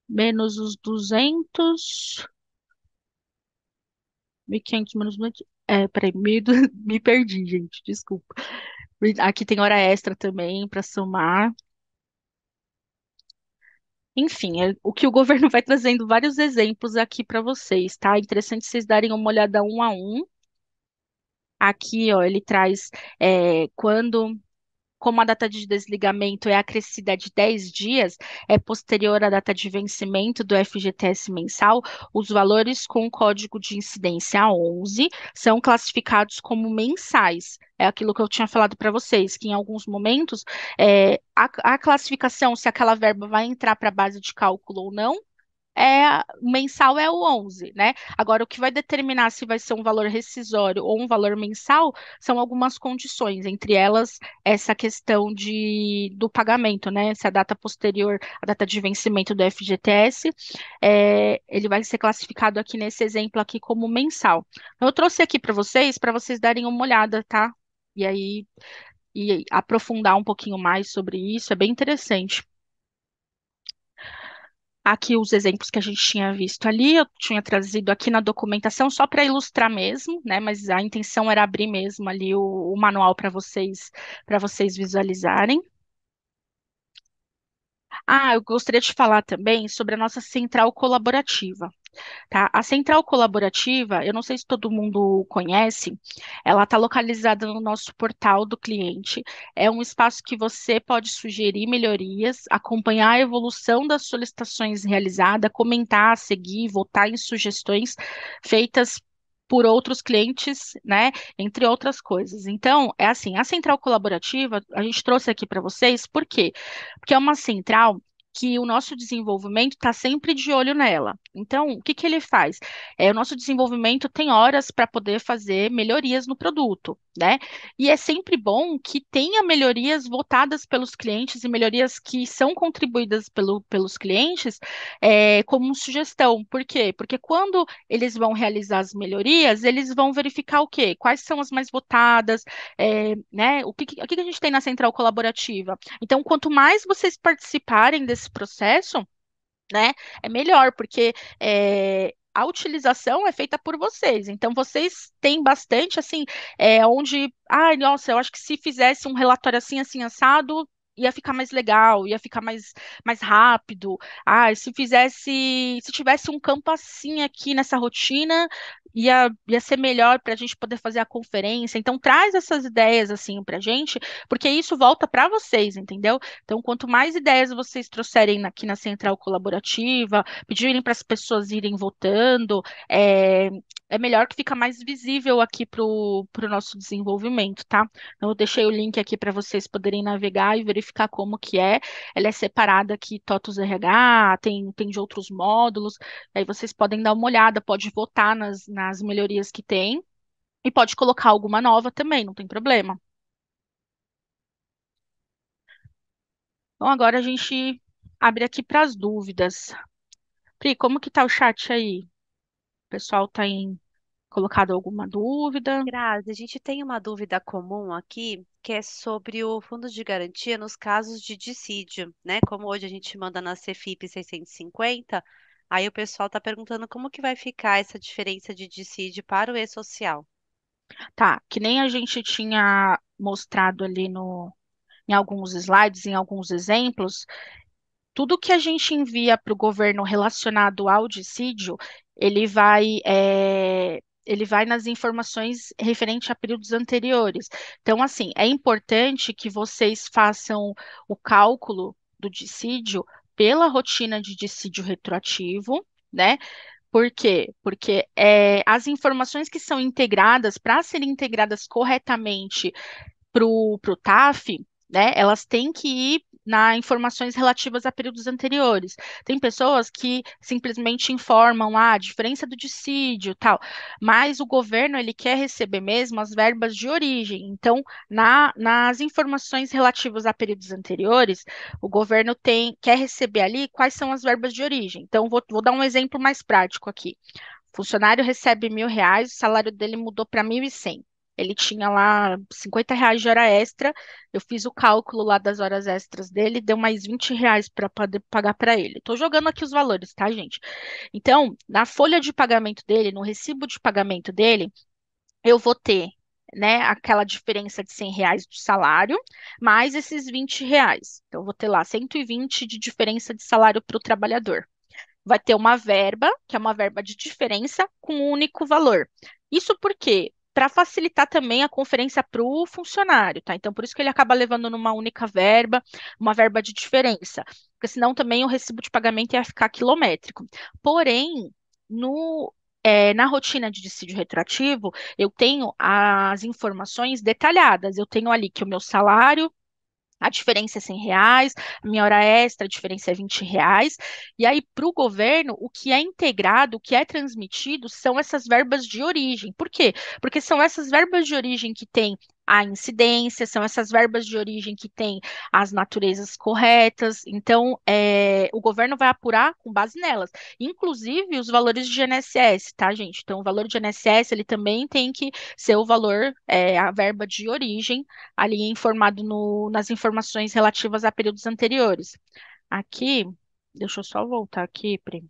menos os duzentos mil e quinhentos menos 200, é, peraí, me, me perdi, gente, desculpa. Aqui tem hora extra também para somar. Enfim, é o que o governo vai trazendo vários exemplos aqui para vocês, tá? É interessante vocês darem uma olhada um a um. Aqui, ó, ele traz é, quando como a data de desligamento é acrescida de 10 dias, é posterior à data de vencimento do FGTS mensal, os valores com código de incidência 11 são classificados como mensais. É aquilo que eu tinha falado para vocês, que em alguns momentos é, a, a classificação, se aquela verba vai entrar para a base de cálculo ou não, é mensal é o 11, né? Agora, o que vai determinar se vai ser um valor rescisório ou um valor mensal são algumas condições, entre elas essa questão de, do pagamento, né? Se a data posterior, a data de vencimento do FGTS, é, ele vai ser classificado aqui nesse exemplo aqui como mensal. Eu trouxe aqui para vocês, para vocês darem uma olhada, tá? E aí, e aprofundar um pouquinho mais sobre isso, é bem interessante. Aqui os exemplos que a gente tinha visto ali, eu tinha trazido aqui na documentação só para ilustrar mesmo, né? Mas a intenção era abrir mesmo ali o, o manual para vocês para vocês visualizarem. Ah, eu gostaria de falar também sobre a nossa central colaborativa. Tá? A central colaborativa, eu não sei se todo mundo conhece, ela está localizada no nosso portal do cliente. É um espaço que você pode sugerir melhorias, acompanhar a evolução das solicitações realizadas, comentar, seguir, votar em sugestões feitas por outros clientes, né, entre outras coisas. Então, é assim, a central colaborativa, a gente trouxe aqui para vocês, por quê? Porque é uma central que o nosso desenvolvimento está sempre de olho nela. Então, o que, que ele faz? É, o nosso desenvolvimento tem horas para poder fazer melhorias no produto, né? E é sempre bom que tenha melhorias votadas pelos clientes e melhorias que são contribuídas pelo, pelos clientes é, como sugestão. Por quê? Porque quando eles vão realizar as melhorias, eles vão verificar o quê? Quais são as mais votadas, é, né? O que, o que a gente tem na central colaborativa? Então, quanto mais vocês participarem desse processo, né, é melhor, porque é, a utilização é feita por vocês. Então, vocês têm bastante, assim, é, onde, ai, ah, nossa, eu acho que se fizesse um relatório assim, assim, assado, ia ficar mais legal, ia ficar mais, mais rápido. Ah, se fizesse, se tivesse um campo assim aqui nessa rotina, ia, ia ser melhor para a gente poder fazer a conferência. Então, traz essas ideias assim para a gente, porque isso volta para vocês, entendeu? Então, quanto mais ideias vocês trouxerem aqui na Central Colaborativa, pedirem para as pessoas irem votando, é, é melhor que fica mais visível aqui para o nosso desenvolvimento, tá? Então, eu deixei o link aqui para vocês poderem navegar e verificar como que é. Ela é separada aqui, TOTUS RH, tem, tem de outros módulos, aí vocês podem dar uma olhada, pode votar nas, nas melhorias que tem e pode colocar alguma nova também, não tem problema. Então, agora a gente abre aqui para as dúvidas. Pri, como que tá o chat aí? pessoal tem tá colocado alguma dúvida? Grazi, a gente tem uma dúvida comum aqui, que é sobre o fundo de garantia nos casos de dissídio, né? Como hoje a gente manda na CFIP 650, aí o pessoal está perguntando como que vai ficar essa diferença de dissídio para o E-Social. Tá, que nem a gente tinha mostrado ali no, em alguns slides, em alguns exemplos, tudo que a gente envia para o governo relacionado ao dissídio, ele vai é, ele vai nas informações referente a períodos anteriores. Então, assim, é importante que vocês façam o cálculo do dissídio pela rotina de dissídio retroativo, né? Por quê? Porque é, as informações que são integradas, para serem integradas corretamente para o TAF, né, elas têm que ir na informações relativas a períodos anteriores. Tem pessoas que simplesmente informam ah, a diferença do dissídio, tal, mas o governo ele quer receber mesmo as verbas de origem. Então, na, nas informações relativas a períodos anteriores, o governo tem quer receber ali quais são as verbas de origem. Então, vou, vou dar um exemplo mais prático aqui. O funcionário recebe mil reais, o salário dele mudou para mil e cem. Ele tinha lá 50 reais de hora extra. Eu fiz o cálculo lá das horas extras dele, deu mais 20 reais para poder pagar para ele. Estou jogando aqui os valores, tá, gente? Então, na folha de pagamento dele, no recibo de pagamento dele, eu vou ter né, aquela diferença de 100 reais do salário, mais esses 20 reais. Então, vou ter lá 120 de diferença de salário para o trabalhador. Vai ter uma verba, que é uma verba de diferença, com um único valor. Isso porque para facilitar também a conferência para o funcionário, tá? Então, por isso que ele acaba levando numa única verba, uma verba de diferença, porque senão também o recibo de pagamento ia ficar quilométrico. Porém, no, é, na rotina de dissídio retroativo, eu tenho as informações detalhadas. Eu tenho ali que o meu salário a diferença é 100 reais, a minha hora extra, a diferença é 20 reais. E aí, para o governo, o que é integrado, o que é transmitido, são essas verbas de origem. Por quê? Porque são essas verbas de origem que têm a incidência, são essas verbas de origem que têm as naturezas corretas. Então, é, o governo vai apurar com base nelas, inclusive os valores de INSS, tá, gente? Então, o valor de INSS ele também tem que ser o valor, é, a verba de origem ali informado no, nas informações relativas a períodos anteriores. Aqui, deixa eu só voltar aqui, primo.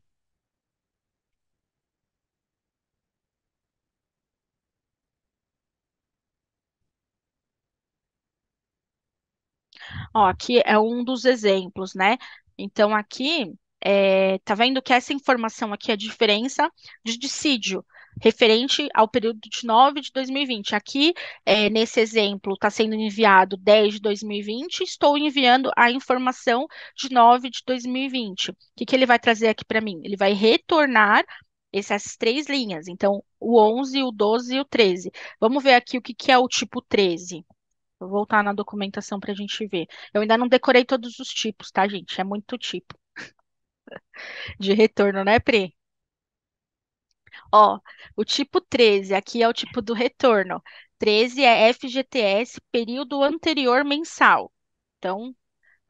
Ó, aqui é um dos exemplos, né? Então, aqui, é, tá vendo que essa informação aqui é a diferença de dissídio referente ao período de 9 de 2020. Aqui, é, nesse exemplo, está sendo enviado 10 de 2020, estou enviando a informação de 9 de 2020. O que, que ele vai trazer aqui para mim? Ele vai retornar essas três linhas, então o 11, o 12 e o 13. Vamos ver aqui o que, que é o tipo 13. Vou voltar na documentação para a gente ver. Eu ainda não decorei todos os tipos, tá, gente? É muito tipo de retorno, né, Pri? Ó, o tipo 13, aqui é o tipo do retorno. 13 é FGTS, período anterior mensal. Então,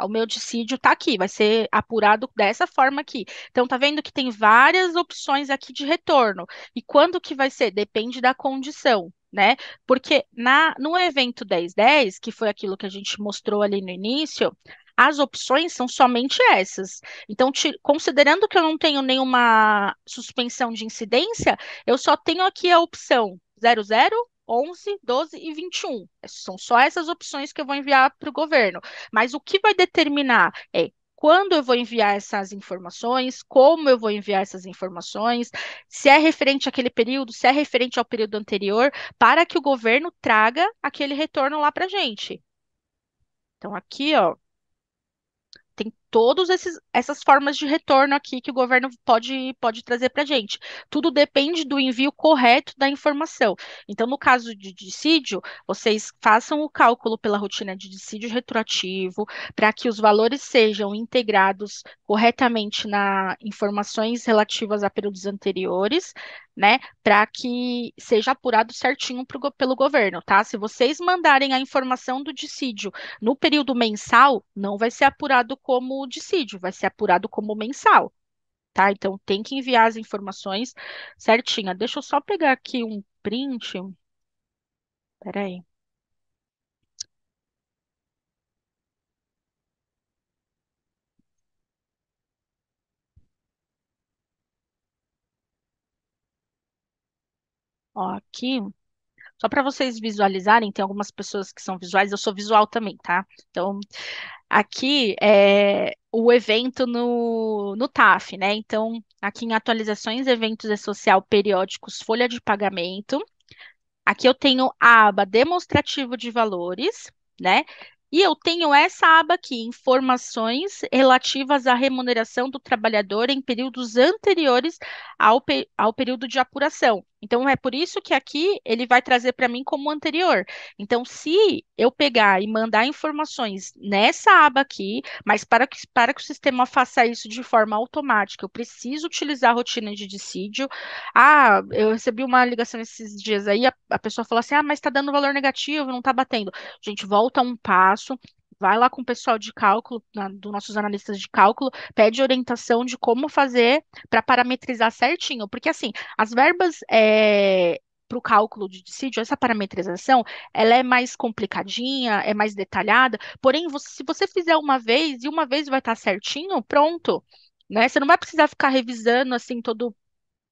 o meu dissídio tá aqui, vai ser apurado dessa forma aqui. Então, tá vendo que tem várias opções aqui de retorno. E quando que vai ser? Depende da condição né? Porque na, no evento 1010, que foi aquilo que a gente mostrou ali no início, as opções são somente essas. Então, te, considerando que eu não tenho nenhuma suspensão de incidência, eu só tenho aqui a opção 00, 11, 12 e 21. São só essas opções que eu vou enviar para o governo. Mas o que vai determinar é quando eu vou enviar essas informações, como eu vou enviar essas informações, se é referente àquele período, se é referente ao período anterior, para que o governo traga aquele retorno lá para a gente. Então, aqui, ó, tem todas essas formas de retorno aqui que o governo pode, pode trazer para a gente. Tudo depende do envio correto da informação. Então, no caso de dissídio, vocês façam o cálculo pela rotina de dissídio retroativo, para que os valores sejam integrados corretamente na informações relativas a períodos anteriores, né, para que seja apurado certinho pro, pelo governo, tá? Se vocês mandarem a informação do dissídio no período mensal, não vai ser apurado como o dissídio, vai ser apurado como mensal, tá? Então tem que enviar as informações certinha. Deixa eu só pegar aqui um print. Peraí. Ó, aqui. Só para vocês visualizarem, tem algumas pessoas que são visuais, eu sou visual também, tá? Então, aqui é o evento no, no TAF, né? Então, aqui em atualizações, eventos e é social periódicos, folha de pagamento. Aqui eu tenho a aba demonstrativo de valores, né? E eu tenho essa aba aqui, informações relativas à remuneração do trabalhador em períodos anteriores ao, ao período de apuração. Então é por isso que aqui ele vai trazer para mim como anterior. Então, se eu pegar e mandar informações nessa aba aqui, mas para que, para que o sistema faça isso de forma automática, eu preciso utilizar a rotina de dissídio. Ah, eu recebi uma ligação esses dias aí, a, a pessoa falou assim: ah, mas está dando valor negativo, não está batendo. Gente, volta um passo, vai lá com o pessoal de cálculo, na, dos nossos analistas de cálculo, pede orientação de como fazer para parametrizar certinho. Porque, assim, as verbas é, para o cálculo de dissídio, essa parametrização, ela é mais complicadinha, é mais detalhada, porém, você, se você fizer uma vez, e uma vez vai estar tá certinho, pronto. Né? Você não vai precisar ficar revisando assim todo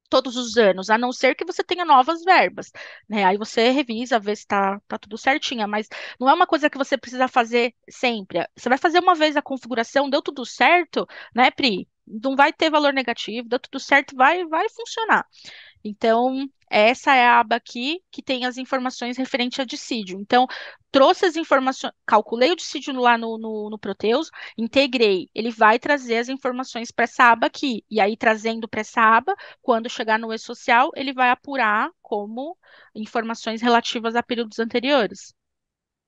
todos os anos, a não ser que você tenha novas verbas, né? Aí você revisa, vê se tá, tá tudo certinho, mas não é uma coisa que você precisa fazer sempre. Você vai fazer uma vez a configuração, deu tudo certo, né, Pri? Não vai ter valor negativo, deu tudo certo, vai, vai funcionar. Então, essa é a aba aqui que tem as informações referente a dissídio. Então, trouxe as informações, calculei o dissídio lá no, no, no Proteus, integrei, ele vai trazer as informações para essa aba aqui, e aí trazendo para essa aba, quando chegar no e-social, ele vai apurar como informações relativas a períodos anteriores.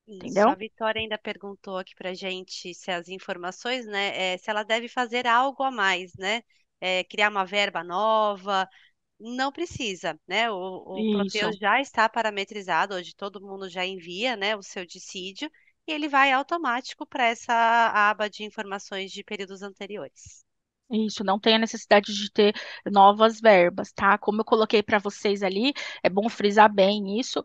Entendeu? a Vitória ainda perguntou aqui para gente se as informações, né, é, se ela deve fazer algo a mais, né, é, criar uma verba nova, não precisa, né? O, o Proteus já está parametrizado, hoje todo mundo já envia, né, o seu dissídio, e ele vai automático para essa aba de informações de períodos anteriores. Isso, não tem a necessidade de ter novas verbas, tá? Como eu coloquei para vocês ali, é bom frisar bem isso.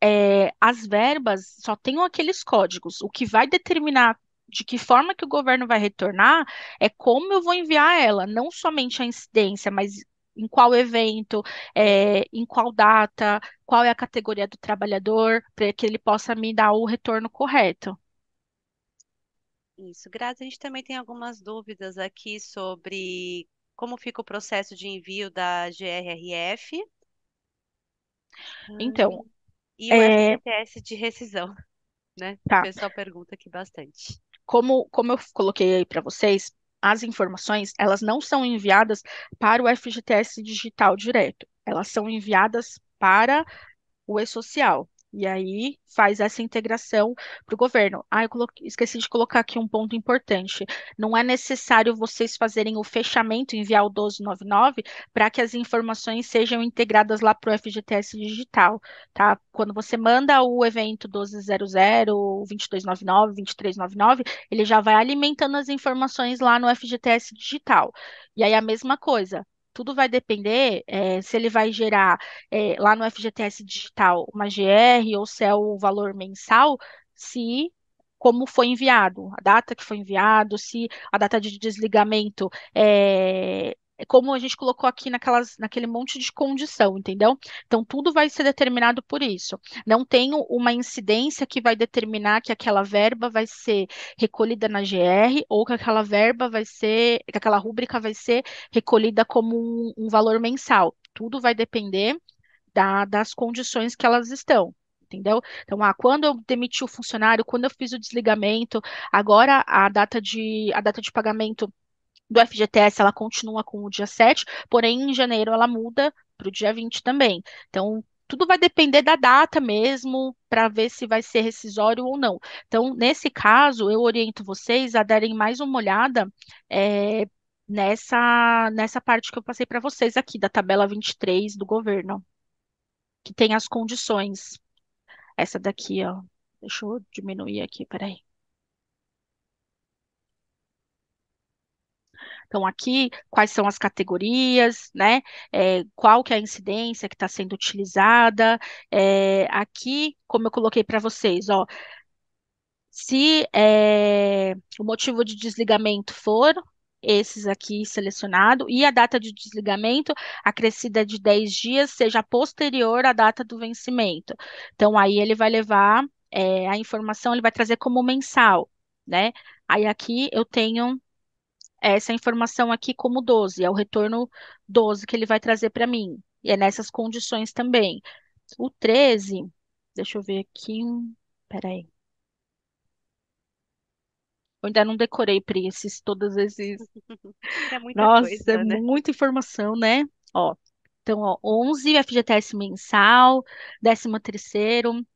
É, as verbas só têm aqueles códigos. O que vai determinar de que forma que o governo vai retornar é como eu vou enviar ela, não somente a incidência, mas em qual evento, é, em qual data, qual é a categoria do trabalhador, para que ele possa me dar o retorno correto. Isso, Grazi, a gente também tem algumas dúvidas aqui sobre como fica o processo de envio da GRRF. Hum, então, e o é... Eh, FGTS de rescisão, né? Tá. O pessoal pergunta aqui bastante. Como, como eu coloquei aí para vocês, as informações, elas não são enviadas para o FGTS digital direto, elas são enviadas para o e-social. E aí faz essa integração para o governo. Ah, eu coloquei, esqueci de colocar aqui um ponto importante. Não é necessário vocês fazerem o fechamento, enviar o 1299, para que as informações sejam integradas lá para o FGTS digital, tá? Quando você manda o evento 1200, 2299, 2399, ele já vai alimentando as informações lá no FGTS digital. E aí a mesma coisa, tudo vai depender é, se ele vai gerar é, lá no FGTS digital uma GR ou se é o valor mensal, se como foi enviado, a data que foi enviado, se a data de desligamento é, é como a gente colocou aqui naquelas, naquele monte de condição, entendeu? Então, tudo vai ser determinado por isso. Não tenho uma incidência que vai determinar que aquela verba vai ser recolhida na GR ou que aquela verba vai ser, que aquela rúbrica vai ser recolhida como um, um valor mensal. Tudo vai depender da, das condições que elas estão entendeu? Então, ah, quando eu demiti o funcionário, quando eu fiz o desligamento, agora a data de, a data de pagamento do FGTS ela continua com o dia 7, porém em janeiro ela muda para o dia 20 também. Então, tudo vai depender da data mesmo, para ver se vai ser rescisório ou não. Então, nesse caso, eu oriento vocês a darem mais uma olhada é, nessa, nessa parte que eu passei para vocês aqui, da tabela 23 do governo, que tem as condições. Essa daqui, ó. Deixa eu diminuir aqui, peraí. Então, aqui, quais são as categorias, né? É, qual que é a incidência que está sendo utilizada. É, aqui, como eu coloquei para vocês, ó, se é, o motivo de desligamento for esses aqui selecionado e a data de desligamento acrescida de 10 dias seja posterior à data do vencimento. Então, aí ele vai levar é, a informação, ele vai trazer como mensal, né? Aí aqui eu tenho essa informação aqui como 12, é o retorno 12 que ele vai trazer para mim. E é nessas condições também. O 13, deixa eu ver aqui. Peraí. Eu ainda não decorei, para esses, todas esses. É muita Nossa, coisa, é né? muita informação, né? Ó, então, ó, 11 FGTS mensal, 13 terceiro,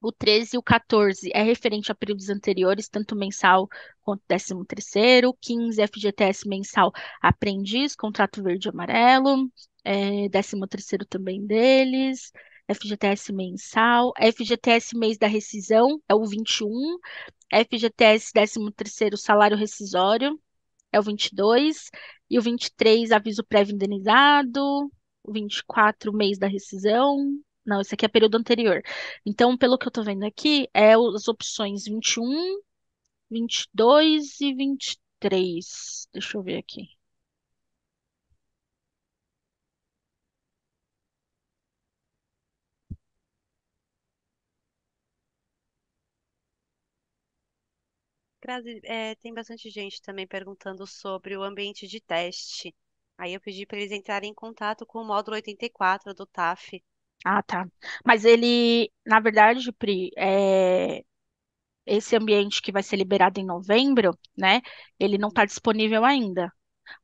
o 13 e o 14 é referente a períodos anteriores, tanto mensal quanto 13 terceiro, 15 é FGTS mensal aprendiz, contrato verde e amarelo, é, 13 terceiro também deles, FGTS mensal, FGTS mês da rescisão é o 21, FGTS 13 terceiro salário rescisório é o 22, e o 23 aviso prévio indenizado, o 24 mês da rescisão, não, isso aqui é período anterior. Então, pelo que eu estou vendo aqui, é as opções 21, 22 e 23. Deixa eu ver aqui. Grazi, é, tem bastante gente também perguntando sobre o ambiente de teste. Aí eu pedi para eles entrarem em contato com o módulo 84 do TAF ah, tá. Mas ele, na verdade, Pri, é, esse ambiente que vai ser liberado em novembro, né? Ele não está disponível ainda.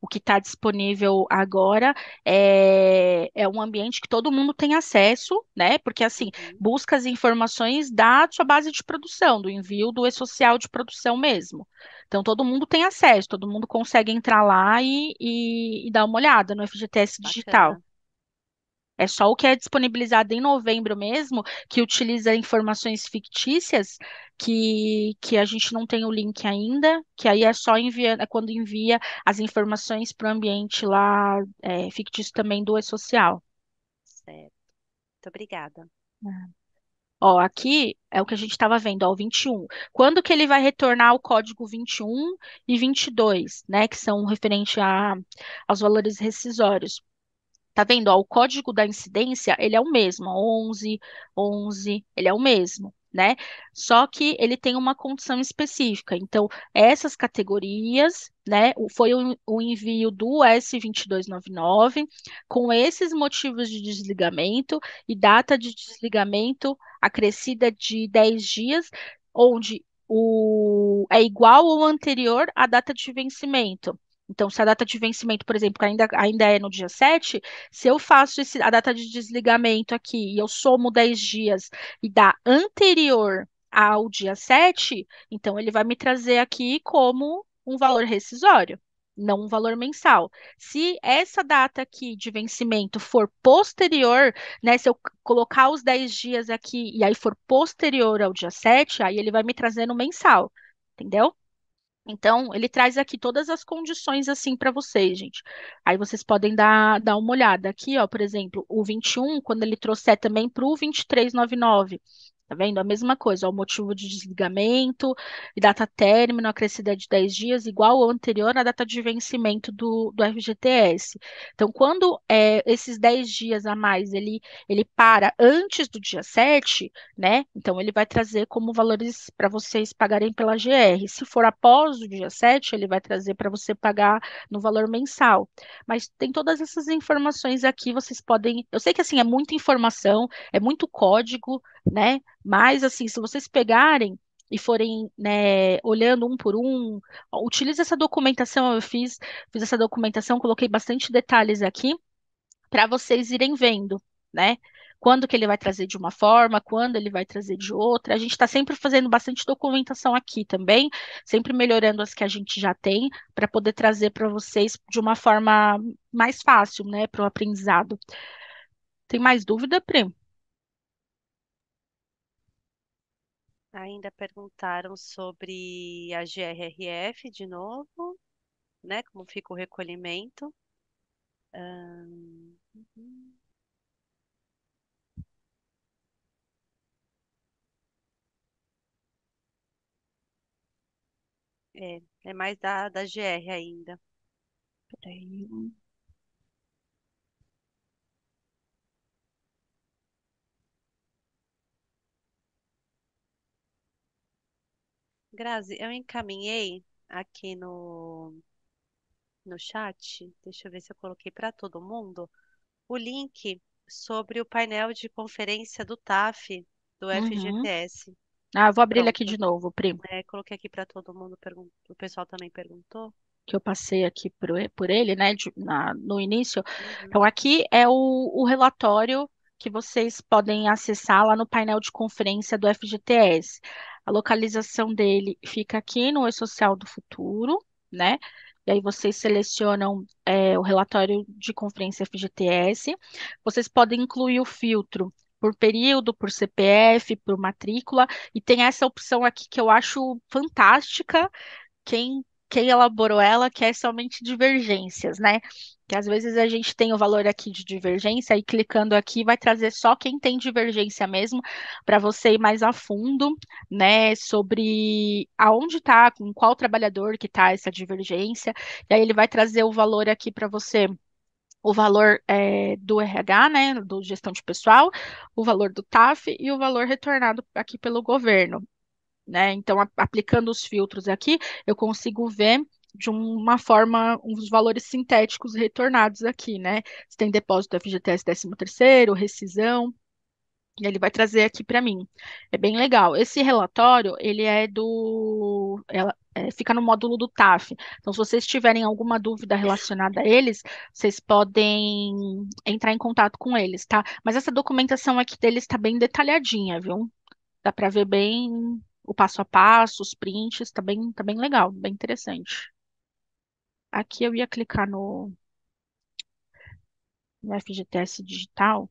O que está disponível agora é, é um ambiente que todo mundo tem acesso, né? Porque, assim, uhum. busca as informações da sua base de produção, do envio do e-social de produção mesmo. Então, todo mundo tem acesso, todo mundo consegue entrar lá e, e, e dar uma olhada no FGTS Bacana. Digital. É só o que é disponibilizado em novembro mesmo, que utiliza informações fictícias, que, que a gente não tem o link ainda, que aí é só é quando envia as informações para o ambiente lá é, fictício também do E-Social. Certo. Muito obrigada. É. Ó, aqui é o que a gente estava vendo, ó, o 21. Quando que ele vai retornar o código 21 e 22, né, que são referente a, aos valores rescisórios? Tá vendo? Ó, o código da incidência, ele é o mesmo, 11, 11, ele é o mesmo, né? Só que ele tem uma condição específica. Então, essas categorias, né, foi o, o envio do S2299 com esses motivos de desligamento e data de desligamento acrescida de 10 dias, onde o, é igual ou anterior à data de vencimento. Então, se a data de vencimento, por exemplo, ainda, ainda é no dia 7, se eu faço esse, a data de desligamento aqui e eu somo 10 dias e dá anterior ao dia 7, então ele vai me trazer aqui como um valor rescisório, não um valor mensal. Se essa data aqui de vencimento for posterior, né, se eu colocar os 10 dias aqui e aí for posterior ao dia 7, aí ele vai me trazer no mensal, entendeu? Então, ele traz aqui todas as condições assim para vocês, gente. Aí vocês podem dar, dar uma olhada aqui, ó, por exemplo, o 21, quando ele trouxer também para o 2399, Tá vendo? A mesma coisa, o motivo de desligamento e data término acrescida de 10 dias, igual ao anterior à data de vencimento do, do FGTS. Então, quando é, esses 10 dias a mais ele, ele para antes do dia 7, né? Então, ele vai trazer como valores para vocês pagarem pela GR. Se for após o dia 7, ele vai trazer para você pagar no valor mensal. Mas tem todas essas informações aqui, vocês podem. Eu sei que assim é muita informação, é muito código né? Mas assim, se vocês pegarem e forem né, olhando um por um, utilize essa documentação, eu fiz, fiz essa documentação, coloquei bastante detalhes aqui para vocês irem vendo, né? Quando que ele vai trazer de uma forma, quando ele vai trazer de outra. A gente está sempre fazendo bastante documentação aqui também, sempre melhorando as que a gente já tem, para poder trazer para vocês de uma forma mais fácil, né, para o aprendizado. Tem mais dúvida, Primo? Ainda perguntaram sobre a GRRF de novo, né? Como fica o recolhimento. Uhum. É, é mais da, da GR ainda. Peraí. Grazi, eu encaminhei aqui no, no chat, deixa eu ver se eu coloquei para todo mundo, o link sobre o painel de conferência do TAF, do uhum. FGTS. Ah, vou abrir ele aqui de novo, primo. É, coloquei aqui para todo mundo, o pessoal também perguntou. Que eu passei aqui por, por ele, né, de, na, no início. Uhum. Então, aqui é o, o relatório que vocês podem acessar lá no painel de conferência do FGTS. A localização dele fica aqui no Oi Social do Futuro, né? E aí vocês selecionam é, o relatório de conferência FGTS. Vocês podem incluir o filtro por período, por CPF, por matrícula, e tem essa opção aqui que eu acho fantástica. Quem, quem elaborou ela, que é somente divergências, né? Que às vezes a gente tem o valor aqui de divergência e clicando aqui vai trazer só quem tem divergência mesmo para você ir mais a fundo, né, sobre aonde está, com qual trabalhador que está essa divergência. E aí ele vai trazer o valor aqui para você o valor é, do RH, né, do gestão de pessoal, o valor do TAF e o valor retornado aqui pelo governo. Né? Então, aplicando os filtros aqui, eu consigo ver de uma forma, uns valores sintéticos retornados aqui, né? Você tem depósito FGTS 13º, rescisão, e ele vai trazer aqui para mim. É bem legal. Esse relatório, ele é do... Ela, é, fica no módulo do TAF. Então, se vocês tiverem alguma dúvida relacionada a eles, vocês podem entrar em contato com eles, tá? Mas essa documentação aqui deles está bem detalhadinha, viu? Dá para ver bem o passo a passo, os prints, tá bem, tá bem legal, bem interessante. Aqui eu ia clicar no, no FGTS digital.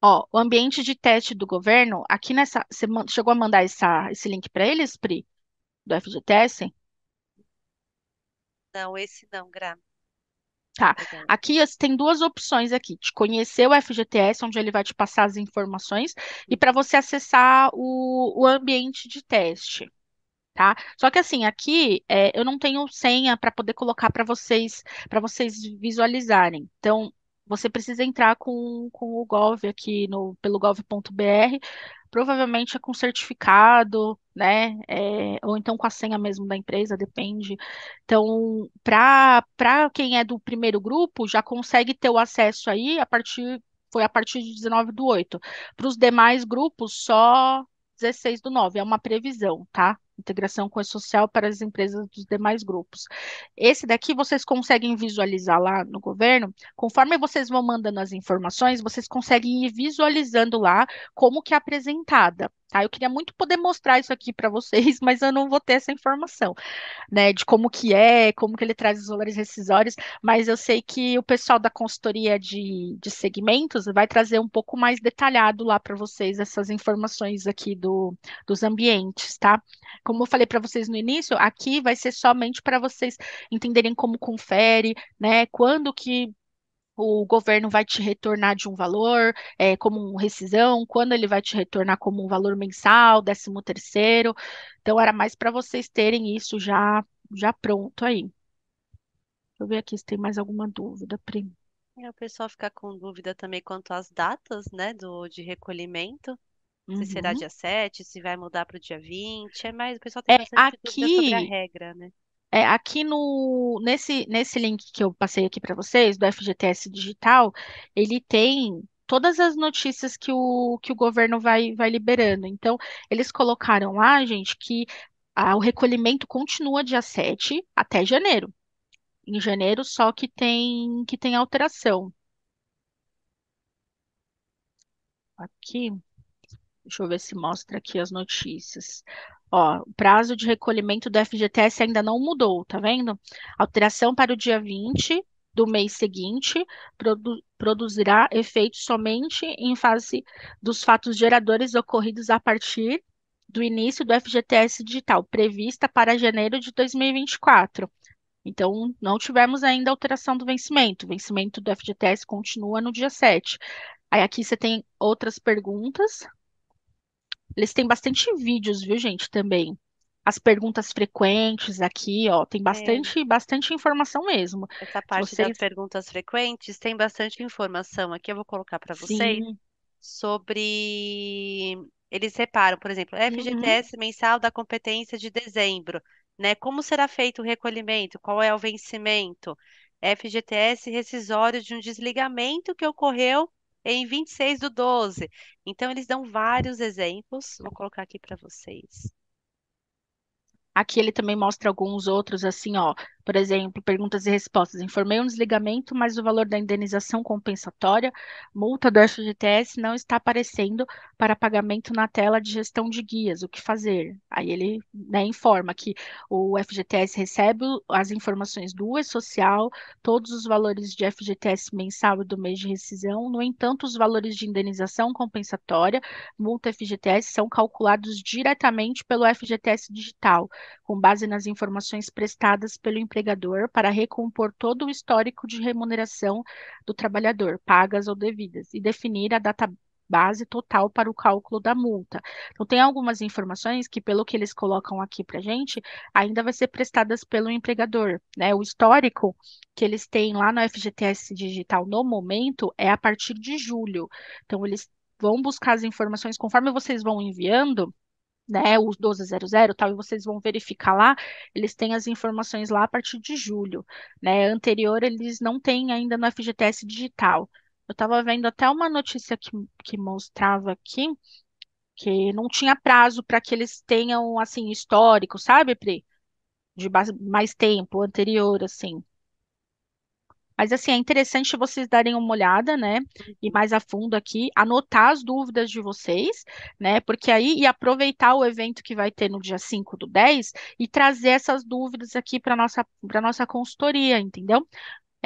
Ó, o ambiente de teste do governo, aqui nessa. Você chegou a mandar essa, esse link para eles, Pri? Do FGTS? Não, esse não, Gra. Tá. Aqui tem duas opções aqui, de conhecer o FGTS, onde ele vai te passar as informações, e uhum. para você acessar o, o ambiente de teste tá? Só que assim, aqui é, eu não tenho senha para poder colocar para vocês, para vocês visualizarem. Então, você precisa entrar com, com o Gov aqui no, pelo gov.br, provavelmente é com certificado, né? É, ou então com a senha mesmo da empresa, depende. Então, para quem é do primeiro grupo, já consegue ter o acesso aí a partir. Foi a partir de 19 do 8. Para os demais grupos, só 16 do 9. É uma previsão, tá? integração com social para as empresas dos demais grupos. Esse daqui vocês conseguem visualizar lá no governo, conforme vocês vão mandando as informações, vocês conseguem ir visualizando lá como que é apresentada, tá? Eu queria muito poder mostrar isso aqui para vocês, mas eu não vou ter essa informação, né, de como que é, como que ele traz os valores rescisórios, mas eu sei que o pessoal da consultoria de, de segmentos vai trazer um pouco mais detalhado lá para vocês essas informações aqui do, dos ambientes, tá? Como eu falei para vocês no início, aqui vai ser somente para vocês entenderem como confere, né? Quando que o governo vai te retornar de um valor é, como um rescisão, quando ele vai te retornar como um valor mensal, décimo terceiro. Então, era mais para vocês terem isso já, já pronto aí. Deixa eu ver aqui se tem mais alguma dúvida, Prima. É, o pessoal fica com dúvida também quanto às datas, né, do, de recolhimento. Uhum. Se será uhum. dia 7, se vai mudar para o dia 20, é mais, o pessoal tem é, bastante aqui, sobre a regra, né? É, aqui no nesse, nesse link que eu passei aqui para vocês, do FGTS Digital, ele tem todas as notícias que o, que o governo vai, vai liberando. Então, eles colocaram lá, gente, que o recolhimento continua dia 7 até janeiro. Em janeiro, só que tem que tem alteração. Aqui. Deixa eu ver se mostra aqui as notícias. Ó, o prazo de recolhimento do FGTS ainda não mudou, tá vendo? Alteração para o dia 20 do mês seguinte produ produzirá efeito somente em fase dos fatos geradores ocorridos a partir do início do FGTS digital, prevista para janeiro de 2024. Então, não tivemos ainda alteração do vencimento. O vencimento do FGTS continua no dia 7. Aí aqui você tem outras perguntas eles têm bastante vídeos, viu, gente, também. As perguntas frequentes aqui, ó, tem é. bastante, é. bastante informação mesmo. Essa parte Vocês... das perguntas frequentes tem bastante informação aqui, eu vou colocar para vocês Sim. sobre eles reparam, por exemplo, FGTS uhum. mensal da competência de dezembro, né? Como será feito o recolhimento? Qual é o vencimento? FGTS rescisório de um desligamento que ocorreu é em 26 do 12. Então, eles dão vários exemplos. Vou colocar aqui para vocês. Aqui ele também mostra alguns outros, assim, ó, por exemplo, perguntas e respostas. Informei um desligamento, mas o valor da indenização compensatória, multa do FGTS, não está aparecendo para pagamento na tela de gestão de guias. O que fazer? Aí ele né, informa que o FGTS recebe as informações do E-Social, todos os valores de FGTS mensal e do mês de rescisão. No entanto, os valores de indenização compensatória, multa FGTS, são calculados diretamente pelo FGTS digital, com base nas informações prestadas pelo empreendedor empregador para recompor todo o histórico de remuneração do trabalhador, pagas ou devidas, e definir a data base total para o cálculo da multa. Então, tem algumas informações que, pelo que eles colocam aqui para a gente, ainda vai ser prestadas pelo empregador. Né? O histórico que eles têm lá no FGTS Digital no momento é a partir de julho. Então, eles vão buscar as informações conforme vocês vão enviando né, os 1200 tal, e vocês vão verificar lá, eles têm as informações lá a partir de julho, né, anterior eles não têm ainda no FGTS digital. Eu estava vendo até uma notícia que, que mostrava aqui que não tinha prazo para que eles tenham, assim, histórico, sabe, Pri? De mais tempo, anterior, assim. Mas assim, é interessante vocês darem uma olhada, né? E mais a fundo aqui, anotar as dúvidas de vocês, né? Porque aí e aproveitar o evento que vai ter no dia 5 do 10 e trazer essas dúvidas aqui para nossa para nossa consultoria, entendeu?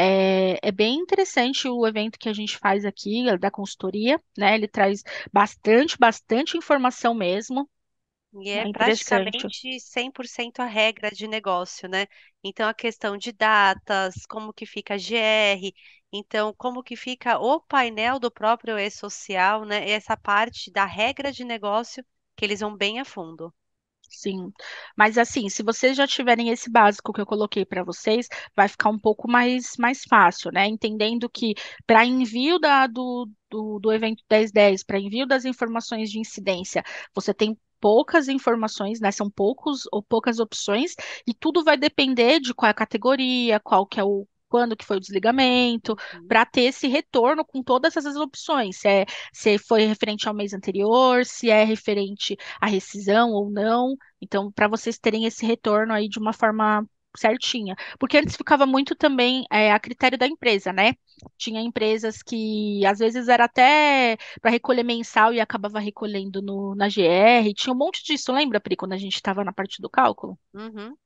É, é, bem interessante o evento que a gente faz aqui, é da consultoria, né? Ele traz bastante, bastante informação mesmo. E é, é praticamente 100% a regra de negócio, né? Então, a questão de datas, como que fica a GR, então, como que fica o painel do próprio e-social, né? Essa parte da regra de negócio que eles vão bem a fundo. Sim, mas assim, se vocês já tiverem esse básico que eu coloquei para vocês, vai ficar um pouco mais, mais fácil, né? Entendendo que para envio da, do, do, do evento 1010, para envio das informações de incidência, você tem poucas informações, né? São poucos ou poucas opções, e tudo vai depender de qual é a categoria, qual que é o quando que foi o desligamento, uhum. para ter esse retorno com todas essas opções, se, é, se foi referente ao mês anterior, se é referente à rescisão ou não. Então, para vocês terem esse retorno aí de uma forma certinha. Porque antes ficava muito também é, a critério da empresa, né? Tinha empresas que às vezes era até para recolher mensal e acabava recolhendo no, na GR. Tinha um monte disso, lembra, Pri, quando a gente estava na parte do cálculo? Uhum.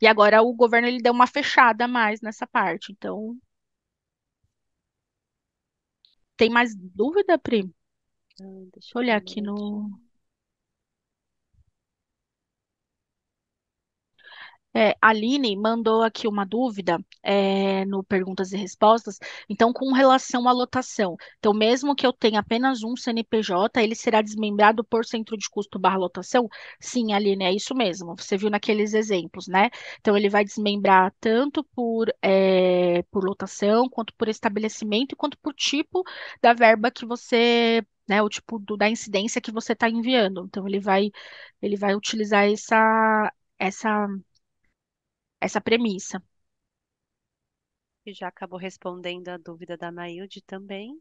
E agora o governo ele deu uma fechada a mais nessa parte. Então. Tem mais dúvida, Pri? Deixa eu olhar aqui no. É, Aline mandou aqui uma dúvida é, no Perguntas e Respostas. Então, com relação à lotação. Então, mesmo que eu tenha apenas um CNPJ, ele será desmembrado por centro de custo barra lotação? Sim, Aline, é isso mesmo. Você viu naqueles exemplos, né? Então, ele vai desmembrar tanto por, é, por lotação, quanto por estabelecimento, quanto por tipo da verba que você né, o tipo do, da incidência que você está enviando. Então ele vai ele vai utilizar essa essa essa premissa. E já acabou respondendo a dúvida da Mailde também.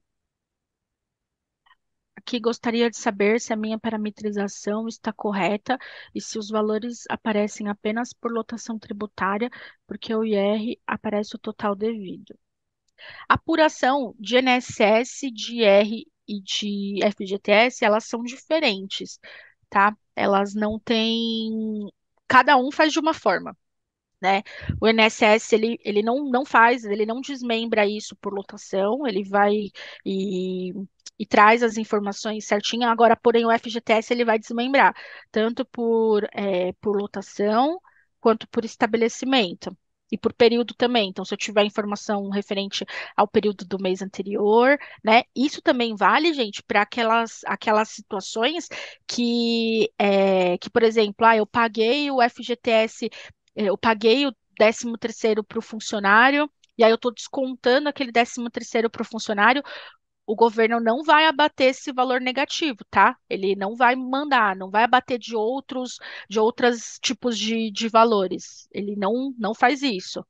Aqui gostaria de saber se a minha parametrização está correta e se os valores aparecem apenas por lotação tributária, porque o IR aparece o total devido. Apuração de INSS, de IR e de FGTS, elas são diferentes, tá? Elas não têm. Cada um faz de uma forma. Né? O INSS ele, ele não, não faz, ele não desmembra isso por lotação, ele vai e, e traz as informações certinhas, agora, porém, o FGTS ele vai desmembrar, tanto por, é, por lotação quanto por estabelecimento. E por período também. Então, se eu tiver informação referente ao período do mês anterior, né? Isso também vale, gente, para aquelas, aquelas situações que, é, que, por exemplo, ah, eu paguei o FGTS é, eu paguei o 13 terceiro para o funcionário, e aí eu estou descontando aquele 13 terceiro para o funcionário, o governo não vai abater esse valor negativo, tá? Ele não vai mandar, não vai abater de outros, de outros tipos de, de valores. Ele não, não faz isso.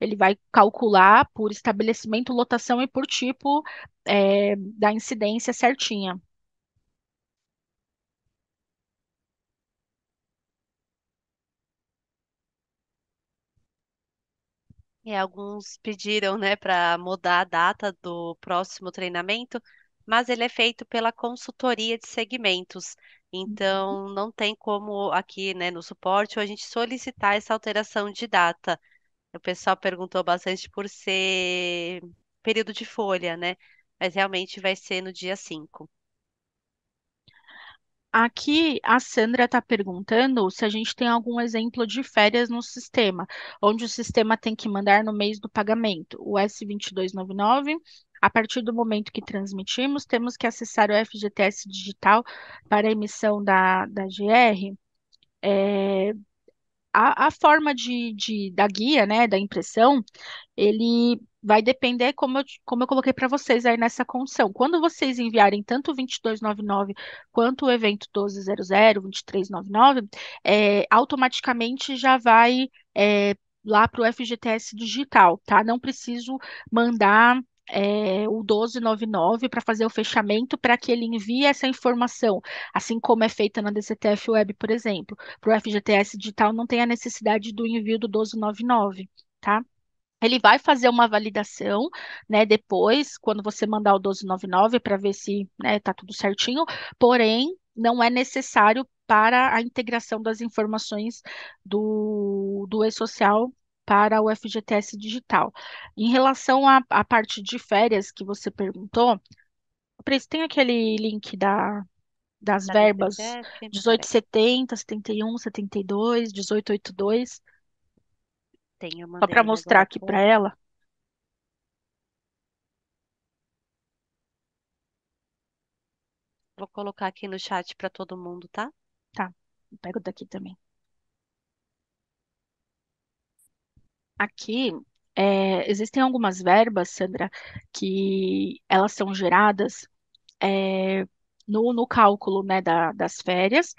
Ele vai calcular por estabelecimento, lotação e por tipo é, da incidência certinha. É, alguns pediram, né, para mudar a data do próximo treinamento, mas ele é feito pela consultoria de segmentos. Então, uhum. não tem como aqui, né, no suporte, a gente solicitar essa alteração de data. O pessoal perguntou bastante por ser período de folha, né? Mas realmente vai ser no dia 5. Aqui a Sandra está perguntando se a gente tem algum exemplo de férias no sistema, onde o sistema tem que mandar no mês do pagamento o S2299. A partir do momento que transmitimos, temos que acessar o FGTS digital para emissão da, da GR. É, eh, a, a forma de, de, da guia, né, da impressão, ele vai depender como eu, como eu coloquei para vocês aí nessa condição. Quando vocês enviarem tanto o 2299 quanto o evento 1200, 2399, é, automaticamente já vai é, lá para o FGTS digital, tá? Não preciso mandar é, o 1299 para fazer o fechamento para que ele envie essa informação, assim como é feita na DCTF Web, por exemplo. Para o FGTS Digital não tem a necessidade do envio do 1299, tá? Ele vai fazer uma validação, né, depois, quando você mandar o 1299 para ver se, né, tá tudo certinho, porém, não é necessário para a integração das informações do, do e-social para o FGTS digital. Em relação à, à parte de férias que você perguntou, tem aquele link da, das da verbas 1870, 71, 72, 1882? Tenho uma Só para mostrar aqui para ela. Vou colocar aqui no chat para todo mundo, tá? Tá, eu pego daqui também. Aqui, é, existem algumas verbas, Sandra, que elas são geradas é, no, no, cálculo né, da, das férias,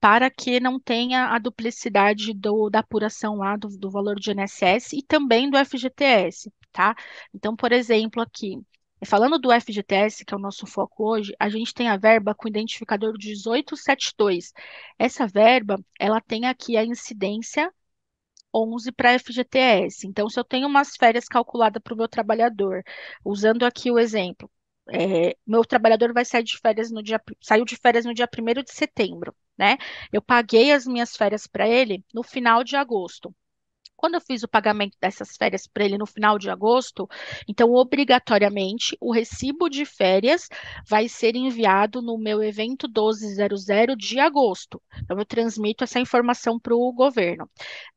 para que não tenha a duplicidade do, da apuração lá do, do valor de INSS e também do FGTS, tá? Então, por exemplo, aqui, falando do FGTS, que é o nosso foco hoje, a gente tem a verba com identificador 1872. Essa verba, ela tem aqui a incidência 11 para FGTS. Então, se eu tenho umas férias calculadas para o meu trabalhador, usando aqui o exemplo, é, meu trabalhador vai sair de férias no dia saiu de férias no dia 1 de setembro, né? Eu paguei as minhas férias para ele no final de agosto. Quando eu fiz o pagamento dessas férias para ele no final de agosto, então obrigatoriamente o recibo de férias vai ser enviado no meu evento 1200 de agosto. Então eu transmito essa informação para o governo.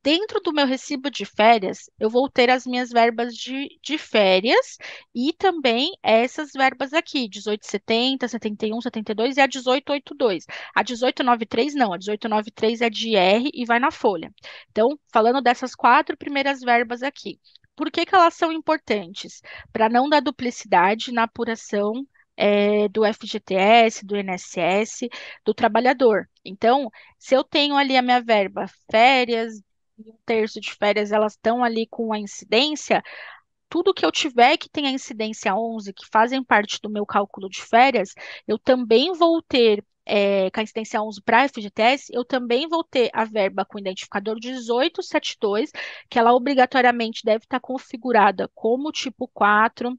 Dentro do meu recibo de férias, eu vou ter as minhas verbas de, de férias e também essas verbas aqui, 1870, 71, 72 e a 1882. A 1893 não, a 1893 é de R e vai na folha. Então, falando dessas quatro quatro primeiras verbas aqui. Por que, que elas são importantes? Para não dar duplicidade na apuração é, do FGTS, do INSS, do trabalhador. Então, se eu tenho ali a minha verba férias, um terço de férias, elas estão ali com a incidência, tudo que eu tiver que tenha incidência 11, que fazem parte do meu cálculo de férias, eu também vou ter é, coincidência 11 para a FGTS, eu também vou ter a verba com identificador 1872, que ela obrigatoriamente deve estar tá configurada como tipo 4,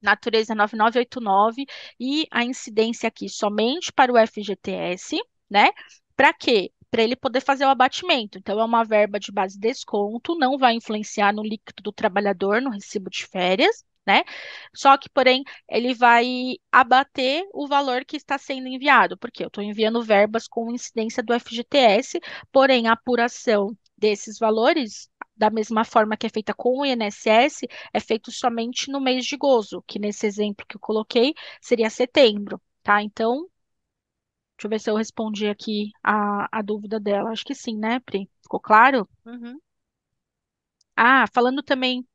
natureza 9989, e a incidência aqui somente para o FGTS, né? Para quê? Para ele poder fazer o abatimento. Então, é uma verba de base desconto, não vai influenciar no líquido do trabalhador, no recibo de férias, né? Só que, porém, ele vai abater o valor que está sendo enviado, porque eu estou enviando verbas com incidência do FGTS, porém, a apuração desses valores, da mesma forma que é feita com o INSS, é feito somente no mês de gozo, que nesse exemplo que eu coloquei seria setembro, tá? Então, deixa eu ver se eu respondi aqui a, a dúvida dela. Acho que sim, né, Pri? Ficou claro? Uhum. Ah, falando também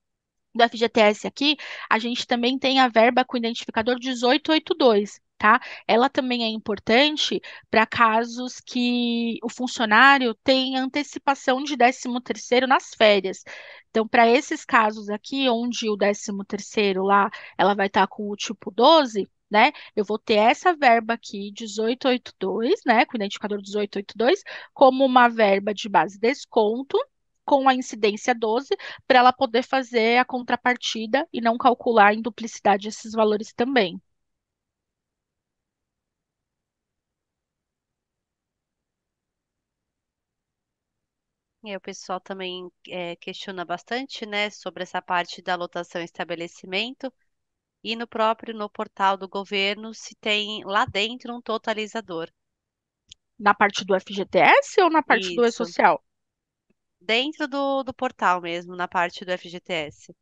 do FGTS aqui, a gente também tem a verba com identificador 1882, tá? Ela também é importante para casos que o funcionário tem antecipação de 13º nas férias. Então, para esses casos aqui, onde o 13º lá, ela vai estar tá com o tipo 12, né? Eu vou ter essa verba aqui, 1882, né? Com o identificador 1882, como uma verba de base desconto, com a incidência 12 para ela poder fazer a contrapartida e não calcular em duplicidade esses valores também. E o pessoal também é, questiona bastante, né, sobre essa parte da lotação estabelecimento e no próprio no portal do governo se tem lá dentro um totalizador. Na parte do FGTS ou na parte Isso. do E-Social? dentro do, do portal mesmo, na parte do FGTS.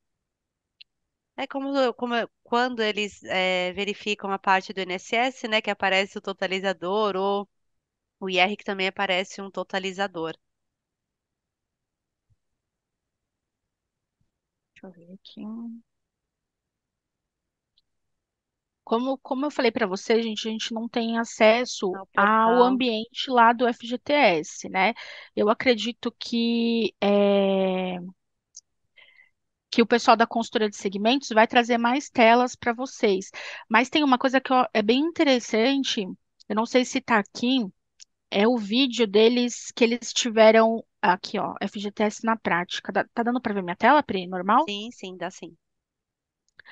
É como, como quando eles é, verificam a parte do INSS, né, que aparece o totalizador, ou o IR que também aparece um totalizador. Deixa eu ver aqui. Como, como eu falei para você, gente, a gente não tem acesso ao ambiente lá do FGTS, né? Eu acredito que é, que o pessoal da consultoria de segmentos vai trazer mais telas para vocês. Mas tem uma coisa que eu, é bem interessante, eu não sei se está aqui, é o vídeo deles que eles tiveram aqui, ó, FGTS na prática. Tá dando para ver minha tela, Pri? Normal? Sim, sim, dá sim.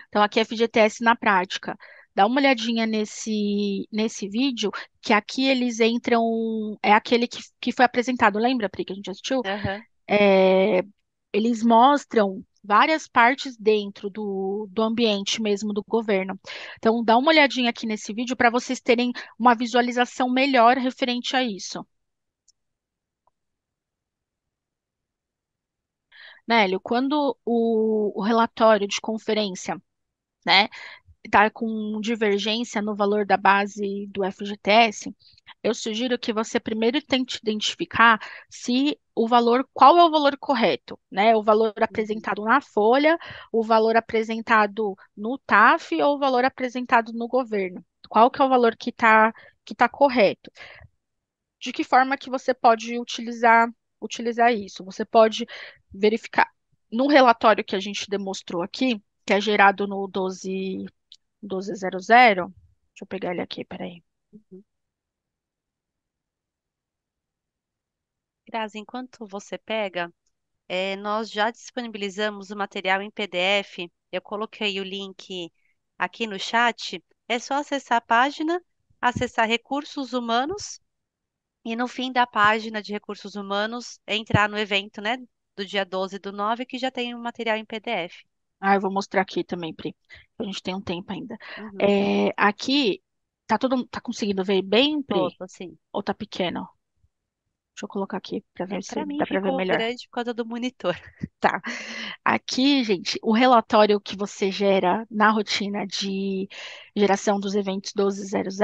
Então, aqui é FGTS na prática dá uma olhadinha nesse, nesse vídeo, que aqui eles entram. É aquele que, que foi apresentado, lembra, Pri, que a gente assistiu? Uhum. É, eles mostram várias partes dentro do, do ambiente mesmo do governo. Então, dá uma olhadinha aqui nesse vídeo para vocês terem uma visualização melhor referente a isso. Nélio, quando o, o relatório de conferência né, estar tá com divergência no valor da base do FGTS, eu sugiro que você primeiro tente identificar se o valor, qual é o valor correto, né? O valor uhum. apresentado na folha, o valor apresentado no TAF ou o valor apresentado no governo. Qual que é o valor que está que tá correto? De que forma que você pode utilizar utilizar isso? Você pode verificar no relatório que a gente demonstrou aqui, que é gerado no 12 1200. Deixa eu pegar ele aqui, peraí. Uhum. Grazi, enquanto você pega, é, nós já disponibilizamos o material em PDF. Eu coloquei o link aqui no chat. É só acessar a página, acessar recursos humanos e no fim da página de recursos humanos entrar no evento, né, do dia 12 do 9, que já tem o material em PDF. Ah, eu vou mostrar aqui também, Pri. A gente tem um tempo ainda. Uhum. É, aqui, tá todo tá conseguindo ver bem, Pri? Tô, tô sim. Ou tá pequeno? Deixa eu colocar aqui para ver é, se pra mim dá para ver melhor. grande por causa do monitor. Tá. Aqui, gente, o relatório que você gera na rotina de geração dos eventos 1200,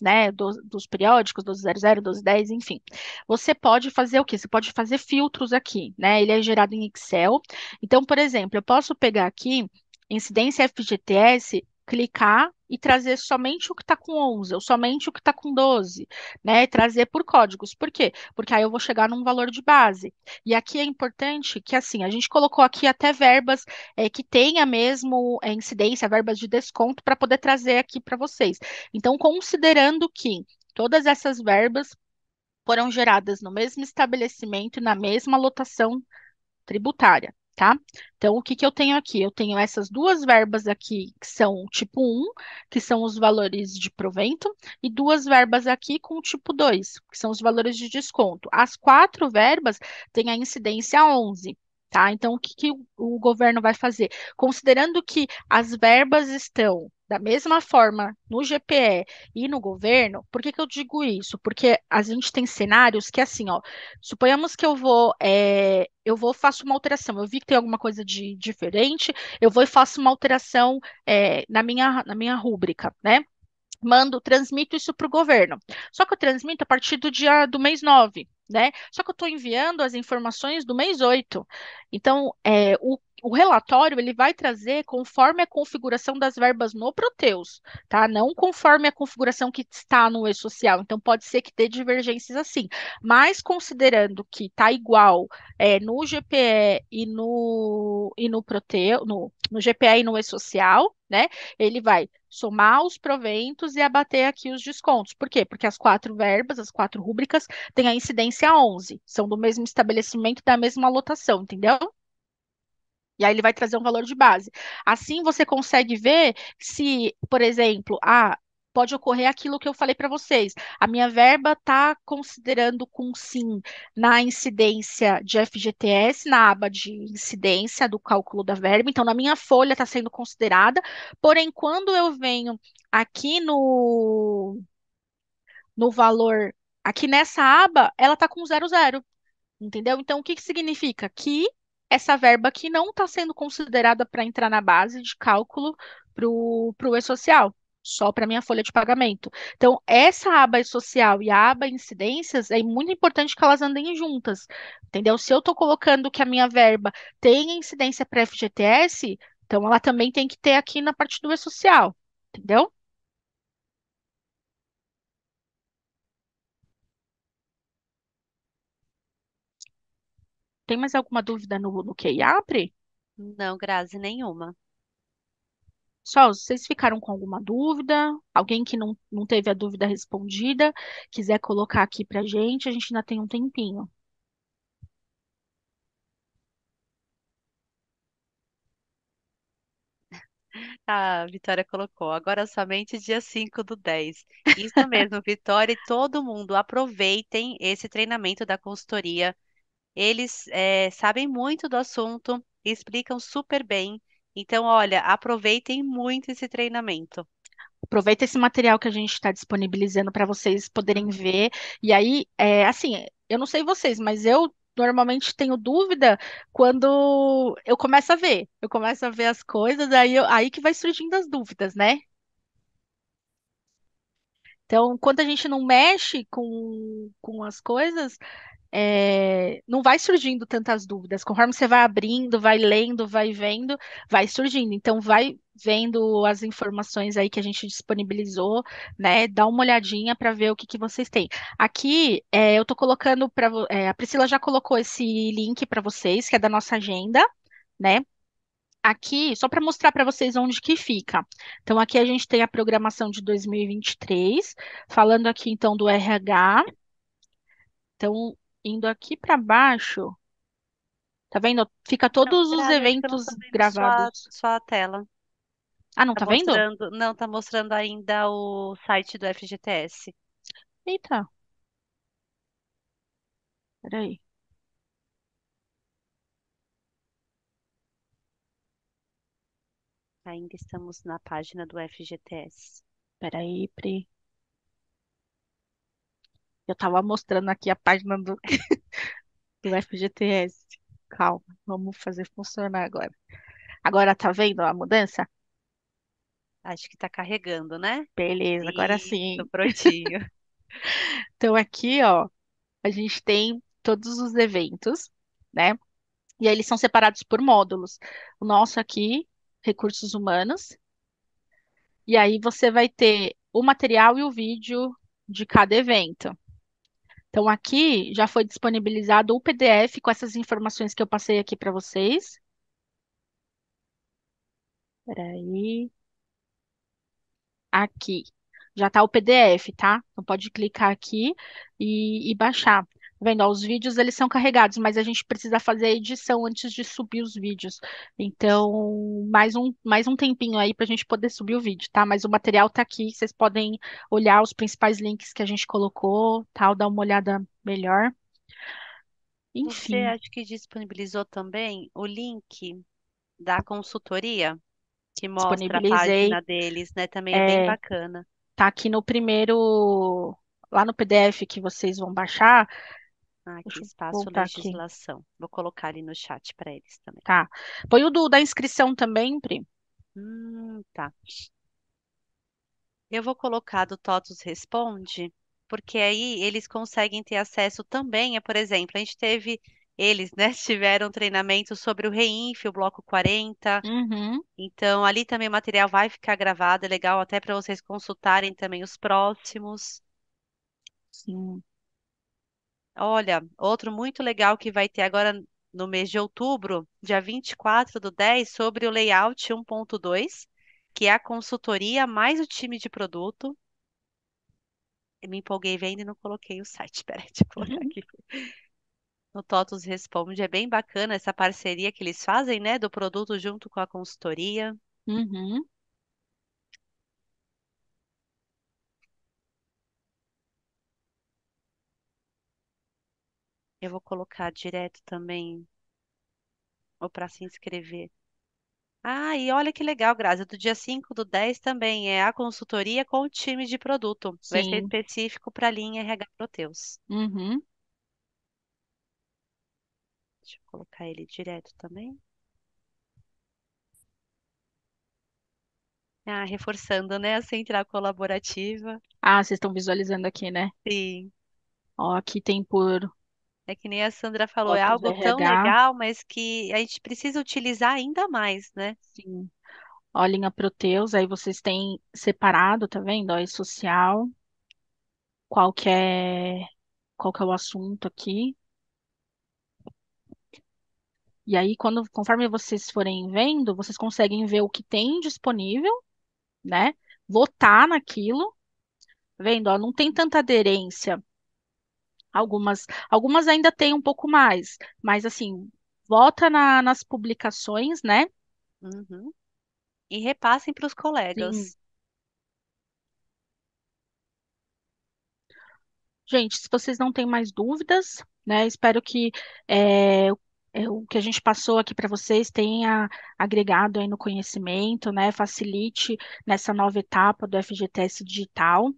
né, do, dos periódicos, 1200, 1210, enfim. Você pode fazer o quê? Você pode fazer filtros aqui, né? Ele é gerado em Excel. Então, por exemplo, eu posso pegar aqui incidência FGTS, clicar e trazer somente o que está com 11, ou somente o que está com 12, né? trazer por códigos. Por quê? Porque aí eu vou chegar num valor de base. E aqui é importante que, assim, a gente colocou aqui até verbas é, que tenha mesmo é, incidência, verbas de desconto, para poder trazer aqui para vocês. Então, considerando que todas essas verbas foram geradas no mesmo estabelecimento, na mesma lotação tributária tá? Então, o que, que eu tenho aqui? Eu tenho essas duas verbas aqui, que são tipo 1, que são os valores de provento, e duas verbas aqui com tipo 2, que são os valores de desconto. As quatro verbas têm a incidência 11, Tá? Então, o que, que o, governo vai fazer? Considerando que as verbas estão da mesma forma no GPE e no governo, por que, que eu digo isso? Porque a gente tem cenários que, assim, ó, suponhamos que eu vou, é, eu vou faço uma alteração, eu vi que tem alguma coisa de diferente, eu vou e faço uma alteração é, na minha, na minha rúbrica, né? Mando, transmito isso para o governo. Só que eu transmito a partir do dia do mês 9, né? Só que eu estou enviando as informações do mês 8. Então, é, o o relatório ele vai trazer conforme a configuração das verbas no Proteus, tá? Não conforme a configuração que está no e-social. Então pode ser que dê divergências assim, mas considerando que está igual é, no GPE e no e no Proteus, no, no GPE e no e-social, né? Ele vai somar os proventos e abater aqui os descontos. Por quê? Porque as quatro verbas, as quatro rúbricas têm a incidência 11, são do mesmo estabelecimento, da mesma lotação, entendeu? E aí ele vai trazer um valor de base. Assim você consegue ver se, por exemplo, a ah, pode ocorrer aquilo que eu falei para vocês. A minha verba está considerando com sim na incidência de FGTS, na aba de incidência do cálculo da verba. Então, na minha folha está sendo considerada. Porém, quando eu venho aqui no, no valor, aqui nessa aba, ela está com zero zero. Entendeu? Então, o que, que significa? Que essa verba que não está sendo considerada para entrar na base de cálculo para o E-Social, só para minha folha de pagamento. Então, essa aba E-Social e a aba Incidências é muito importante que elas andem juntas, entendeu? Se eu estou colocando que a minha verba tem incidência para FGTS, então ela também tem que ter aqui na parte do E-Social, entendeu? Tem mais alguma dúvida no, no QIAPRE? Não, Grazi, nenhuma. Só, vocês ficaram com alguma dúvida? Alguém que não, não teve a dúvida respondida, quiser colocar aqui para a gente, a gente ainda tem um tempinho. A Vitória colocou, agora somente dia 5 do 10. Isso mesmo, Vitória e todo mundo, aproveitem esse treinamento da consultoria eles é, sabem muito do assunto, explicam super bem. Então, olha, aproveitem muito esse treinamento. Aproveita esse material que a gente está disponibilizando para vocês poderem ver. E aí, é, assim, eu não sei vocês, mas eu normalmente tenho dúvida quando eu começo a ver. Eu começo a ver as coisas, aí, eu, aí que vai surgindo as dúvidas, né? Então, quando a gente não mexe com, com as coisas, é, não vai surgindo tantas dúvidas. Conforme você vai abrindo, vai lendo, vai vendo, vai surgindo. Então, vai vendo as informações aí que a gente disponibilizou, né? Dá uma olhadinha para ver o que, que vocês têm. Aqui é, eu estou colocando para é, a Priscila já colocou esse link para vocês que é da nossa agenda, né? Aqui, só para mostrar para vocês onde que fica. Então, aqui a gente tem a programação de 2023, falando aqui então do RH. Então, indo aqui para baixo, tá vendo? Fica todos Não, os eventos gravados. só, a tela. Ah, não Tá tá vendo? não, tá mostrando ainda o site do FGTS. Eita, peraí. Ainda estamos na página do FGTS. Peraí, Pri. Eu estava mostrando aqui a página do, do FGTS. Calma, vamos fazer funcionar agora. Agora tá vendo a mudança? Acho que está carregando, né? Beleza, agora sim. Tô prontinho. Então aqui, ó, a gente tem todos os eventos, né? E aí eles são separados por módulos. O nosso aqui, recursos humanos. E aí você vai ter o material e o vídeo de cada evento. Então, aqui já foi disponibilizado o PDF com essas informações que eu passei aqui para vocês. Espera aí. Aqui. Já está o PDF, tá? Então, pode clicar aqui e, e baixar vendo, ó, os vídeos eles são carregados, mas a gente precisa fazer a edição antes de subir os vídeos. Então, mais um, mais um tempinho aí para a gente poder subir o vídeo, tá? Mas o material está aqui, vocês podem olhar os principais links que a gente colocou, tal, tá? dar uma olhada melhor. Enfim. Você acho que disponibilizou também o link da consultoria que mostra a página deles, né? Também é, é bem bacana. Tá aqui no primeiro, lá no PDF que vocês vão baixar, ah, aqui, espaço legislação. Aqui. Vou colocar ali no chat para eles também. Tá. Põe o do, da inscrição também, Pri. Hum, tá. Eu vou colocar do Totos Responde, porque aí eles conseguem ter acesso também. É, por exemplo, a gente teve eles né, tiveram treinamento sobre o Reinf, o bloco 40. Uhum. Então, ali também o material vai ficar gravado, é legal até para vocês consultarem também os próximos. Sim. Olha, outro muito legal que vai ter agora no mês de outubro, dia 24 do 10, sobre o layout 1.2, que é a consultoria mais o time de produto. Eu me empolguei vendo e não coloquei o site. Peraí, deixa eu colocar aqui. No Totus Responde. É bem bacana essa parceria que eles fazem, né? Do produto junto com a consultoria. Uhum. Eu vou colocar direto também ou para se inscrever. Ah, e olha que legal, Grazi. Do dia 5 do 10 também é a consultoria com o time de produto. Vai ser Sim. específico para a linha RH Proteus. Uhum. Deixa eu colocar ele direto também. Ah, reforçando, né? A central colaborativa. Ah, vocês estão visualizando aqui, né? Sim. Ó, aqui tem por é que nem a Sandra falou, é algo tão legal, mas que a gente precisa utilizar ainda mais, né? Sim. Olhem a Proteus, aí vocês têm separado, tá vendo? Ó, é social, qual que é, qual que é o assunto aqui. E aí, quando, conforme vocês forem vendo, vocês conseguem ver o que tem disponível, né? Votar naquilo. Tá vendo? Ó, não tem tanta aderência Algumas, algumas ainda têm um pouco mais, mas assim, volta na, nas publicações, né? Uhum. E repassem para os colegas. Sim. Gente, se vocês não têm mais dúvidas, né? Espero que é, é o que a gente passou aqui para vocês tenha agregado aí no conhecimento, né? Facilite nessa nova etapa do FGTS digital.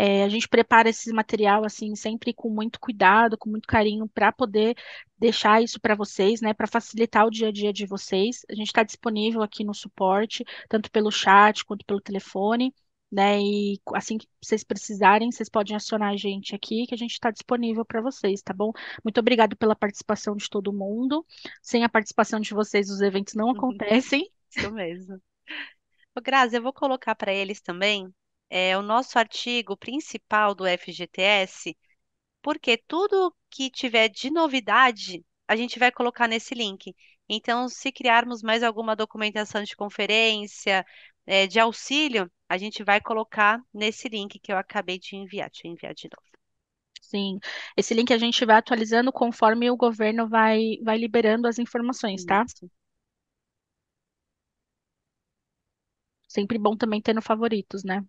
É, a gente prepara esse material assim sempre com muito cuidado, com muito carinho para poder deixar isso para vocês, né, para facilitar o dia a dia de vocês. A gente está disponível aqui no suporte, tanto pelo chat quanto pelo telefone. Né, e assim que vocês precisarem, vocês podem acionar a gente aqui, que a gente está disponível para vocês, tá bom? Muito obrigado pela participação de todo mundo. Sem a participação de vocês, os eventos não uhum. acontecem. Isso mesmo. Ô, Grazi, eu vou colocar para eles também é, o nosso artigo principal do FGTS, porque tudo que tiver de novidade a gente vai colocar nesse link. Então, se criarmos mais alguma documentação de conferência, é, de auxílio, a gente vai colocar nesse link que eu acabei de enviar. Deixa eu enviar de novo. Sim, esse link a gente vai atualizando conforme o governo vai, vai liberando as informações, tá? Isso. Sempre bom também ter no favoritos, né?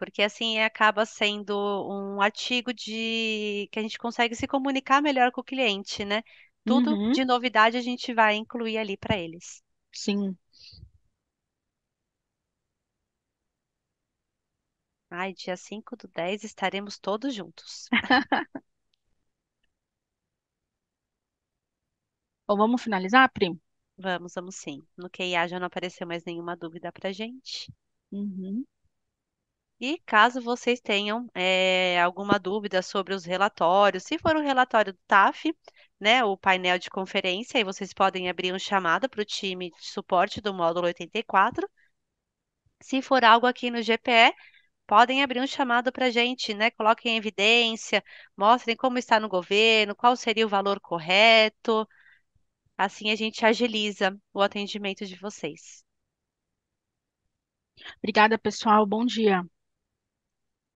porque assim acaba sendo um artigo de que a gente consegue se comunicar melhor com o cliente, né? Tudo Uhum. de novidade a gente vai incluir ali para eles. Sim. Ai, dia 5 do 10 estaremos todos juntos. Ou vamos finalizar, primo? Vamos, vamos sim. No QIA já não apareceu mais nenhuma dúvida para gente. Uhum. E caso vocês tenham é, alguma dúvida sobre os relatórios, se for o um relatório do TAF, né, o painel de conferência, aí vocês podem abrir um chamado para o time de suporte do módulo 84. Se for algo aqui no GPE, podem abrir um chamado para a gente, né? Coloquem em evidência, mostrem como está no governo, qual seria o valor correto. Assim a gente agiliza o atendimento de vocês. Obrigada, pessoal. Bom dia.